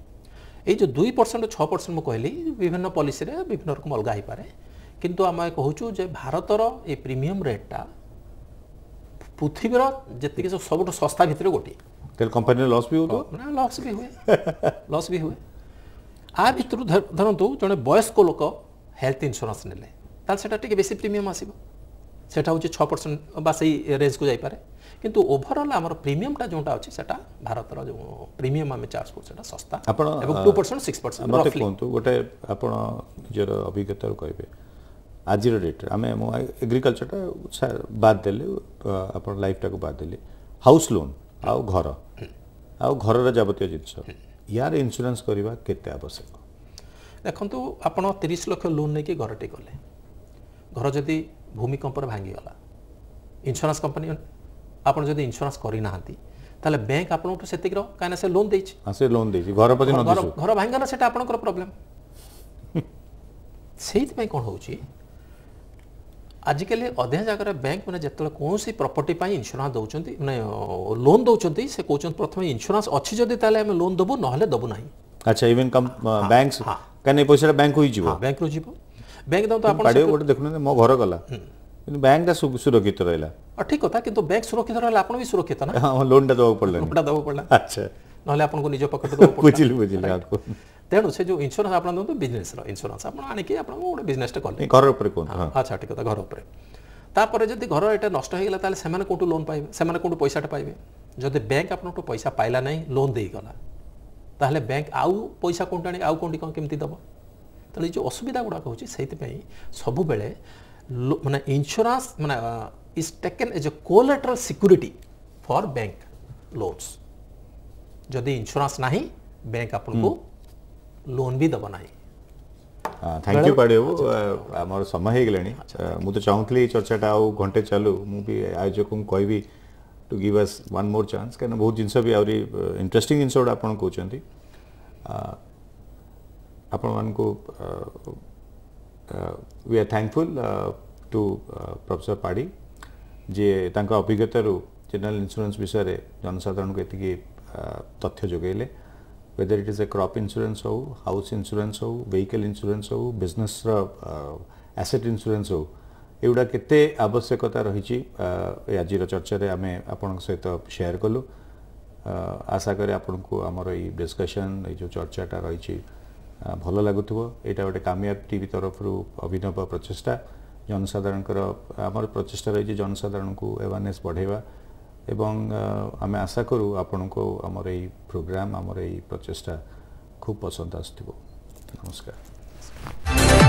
এই যে দুই পরসেন্ট ছ পরসেন্ট মু কহিলি বিভিন্ন পলিসিরে বিভিন্ন রকম অলগা হইপারে କିନ୍ତୁ ଆମେ କହୁଛୁ ଯେ ଭାରତର ଏ ପ୍ରିମିୟମ୍ ରେଟ୍ଟା ପୃଥିବୀର ଯେତିକି ସବୁଠୁ ଶସ୍ତା ଭିତରେ ଗୋଟିଏ ତାହେଲେ କମ୍ପାନୀର ଲସ୍ ବି ହଉଥିବ ନା ଲସ୍ ବି ହୁଏ ଲସ୍ ବି ହୁଏ ଆ ଭିତରୁ ଧରନ୍ତୁ ଜଣେ ବୟସ୍କ ଲୋକ ହେଲ୍ଥ ଇନ୍ସୁରାନ୍ସ ନେଲେ ତାହେଲେ ସେଟା ଟିକେ ବେଶୀ ପ୍ରିମିୟମ୍ ଆସିବ ସେଟା ହେଉଛି ଛଅ ପରସେଣ୍ଟ ବା ସେଇ ରେଞ୍ଜକୁ ଯାଇପାରେ କିନ୍ତୁ ଓଭରଅଲ୍ ଆମର ପ୍ରିମିୟମ୍ଟା ଯେଉଁଟା ଅଛି ସେଟା ଭାରତର ଯେଉଁ ପ୍ରିମିୟମ୍ ଆମେ ଚାର୍ଜ କରୁ ସେଟା ଶସ୍ତା ଆପଣ ଏବଂ ଟୁ ପରସେଣ୍ଟ ସିକ୍ସ ପରସେଣ୍ଟ ମୋତେ କୁହନ୍ତୁ ଗୋଟେ ଆପଣ ନିଜର ଅଭିଜ୍ଞତାରୁ କହିବେ ଆଜିର ଡେଟ୍ରେ ଆମେ ମୁଁ ଏଗ୍ରିକଲଚରଟା ବାଦ୍ ଦେଲେ ଆପଣ ଲାଇଫ୍ଟାକୁ ବାଦ୍ ଦେଲେ ହାଉସ୍ ଲୋନ୍ ଆଉ ଘର ଆଉ ଘରର ଯାବତୀୟ ଜିନିଷ ୟାର ଇନ୍ସୁରାନ୍ସ କରିବା କେତେ ଆବଶ୍ୟକ ଦେଖନ୍ତୁ ଆପଣ ତିରିଶ ଲକ୍ଷ ଲୋନ୍ ନେଇକି ଘରଟି କଲେ ଘର ଯଦି ଭୂମିକମ୍ପରେ ଭାଙ୍ଗିଗଲା ଇନ୍ସୁରାନ୍ସ କମ୍ପାନୀ ଆପଣ ଯଦି ଇନ୍ସୁରାନ୍ସ କରିନାହାନ୍ତି ତାହେଲେ ବ୍ୟାଙ୍କ ଆପଣଙ୍କଠୁ ସେତିକିର କାହିଁକିନା ସେ ଲୋନ୍ ଦେଇଛି ସେ ଲୋନ୍ ଦେଇଛି ଘର ପଛେ ଘର ଭାଙ୍ଗିଗଲା ସେଟା ଆପଣଙ୍କର ପ୍ରୋବ୍ଲେମ୍ ସେଇଥିପାଇଁ କ'ଣ ହେଉଛି आजिकल अधा जगह बैंक मैंने जो कौन प्रपर्टी इन्सुरांस दौर मैंने लोन दौरान से कौन प्रथम इन्सुरांस अच्छी जदि तेज़ लोन देवु ना देवु ना अच्छा इवन कम बैंक हाँ, हाँ। कहीं पैसा बैंक हुई जीवो बैंक हाँ, रु जीवो बैंक दाम तो आपण गोटे देखनु मो घर गला बैंक हम्म। सुरक्षित रहा ठीक कथा कि बैंक सुरक्षित रहा आप भी सुरक्षित ना लोन टाइम दवा लोन टाइम दवा पडला अच्छा নহলে निज নিজ बुझे बुझे বুঝিলি ତେଣୁ ସେ ଯେଉଁ ଇନ୍ସୁରାନ୍ସ ଆପଣ ଦିଅନ୍ତୁ ବିଜନେସ୍ର ଇନ୍ସୁରାନ୍ସ ଆପଣ ଆଣିକି ଆପଣଙ୍କୁ ଗୋଟେ ବିଜନେସ୍ଟେ କଲେ ଘର ଉପରେ କୁହନ୍ତୁ ଆଚ୍ଛା ଠିକ୍ କଥା ଘର ଉପରେ ତାପରେ ଯଦି ଘର ଏଇଟା ନଷ୍ଟ ହେଇଗଲା ତାହେଲେ ସେମାନେ କେଉଁଠୁ ଲୋନ୍ ପାଇବେ ସେମାନେ କେଉଁଠୁ ପଇସାଟା ପାଇବେ ଯଦି ବ୍ୟାଙ୍କ ଆପଣଙ୍କଠୁ ପଇସା ପାଇଲା ନାହିଁ ଲୋନ୍ ଦେଇଗଲା ତାହେଲେ ବ୍ୟାଙ୍କ ଆଉ ପଇସା କେଉଁଠୁ ଆଣି ଆଉ କେଉଁଠି କ'ଣ କେମିତି ଦେବ ତେଣୁ ଏଇ ଯେଉଁ ଅସୁବିଧା ଗୁଡ଼ାକ ହେଉଛି ସେଇଥିପାଇଁ ସବୁବେଳେ ମାନେ ଇନ୍ସୁରାନ୍ସ ମାନେ is taken as a collateral security for bank loans ଯଦି ଇନ୍ସୁରାନ୍ସ ନାହିଁ ବ୍ୟାଙ୍କ ଆପଣଙ୍କୁ लोन भी दबा ନାହିଁ थैंक यू पाड़े आमर समय हो गला मुझे तो चाहूली चर्चाटा आउ घंटे चलू मुझे आयोजक को कहबी to give us one more chance कहीं बहुत जिनस भी आहरी इंटरेस्टिंग जिनस गुड़ा आप कहते आपण we are thankful to professor Padhi जे अभिज्ञतारू जेनेल इन्सुरान्स विषय जनसाधारण को ये तथ्य जगेले whether it is a crop insurance हो house insurance हो vehicle insurance हो business ର asset insurance हो ଏଗୁଡ଼ା କେତେ ଆବଶ୍ୟକତା ରହିଛି ଆଜିର ଚର୍ଚ୍ଚାରେ ଆମେ ଆପଣଙ୍କ ସହିତ ସେୟାର କଲୁ ଆଶା କରେ ଆପଣଙ୍କୁ ଆମର ଏଇ ଡିସ୍କସନ୍ ଏଇ ଯେଉଁ ଚର୍ଚ୍ଚାଟା ରହିଛି ଭଲ ଲାଗୁଥିବ ଏଇଟା ଗୋଟେ କାମିଆବ ଟିଭି ତରଫରୁ ଅଭିନବ ପ୍ରଚେଷ୍ଟା ଜନସାଧାରଣଙ୍କର ଆମର ପ୍ରଚେଷ୍ଟା ରହିଛି ଜନସାଧାରଣଙ୍କୁ ଆୱାରନେସ୍ ବଢ଼େଇବା ଏବଂ ଆମେ ଆଶା କରୁ ଆପଣଙ୍କୁ ଆମର ଏଇ ପ୍ରୋଗ୍ରାମ୍ ଆମର ଏଇ ପ୍ରଚେଷ୍ଟା ଖୁବ୍ ପସନ୍ଦ ଆସୁଥିବ ନମସ୍କାର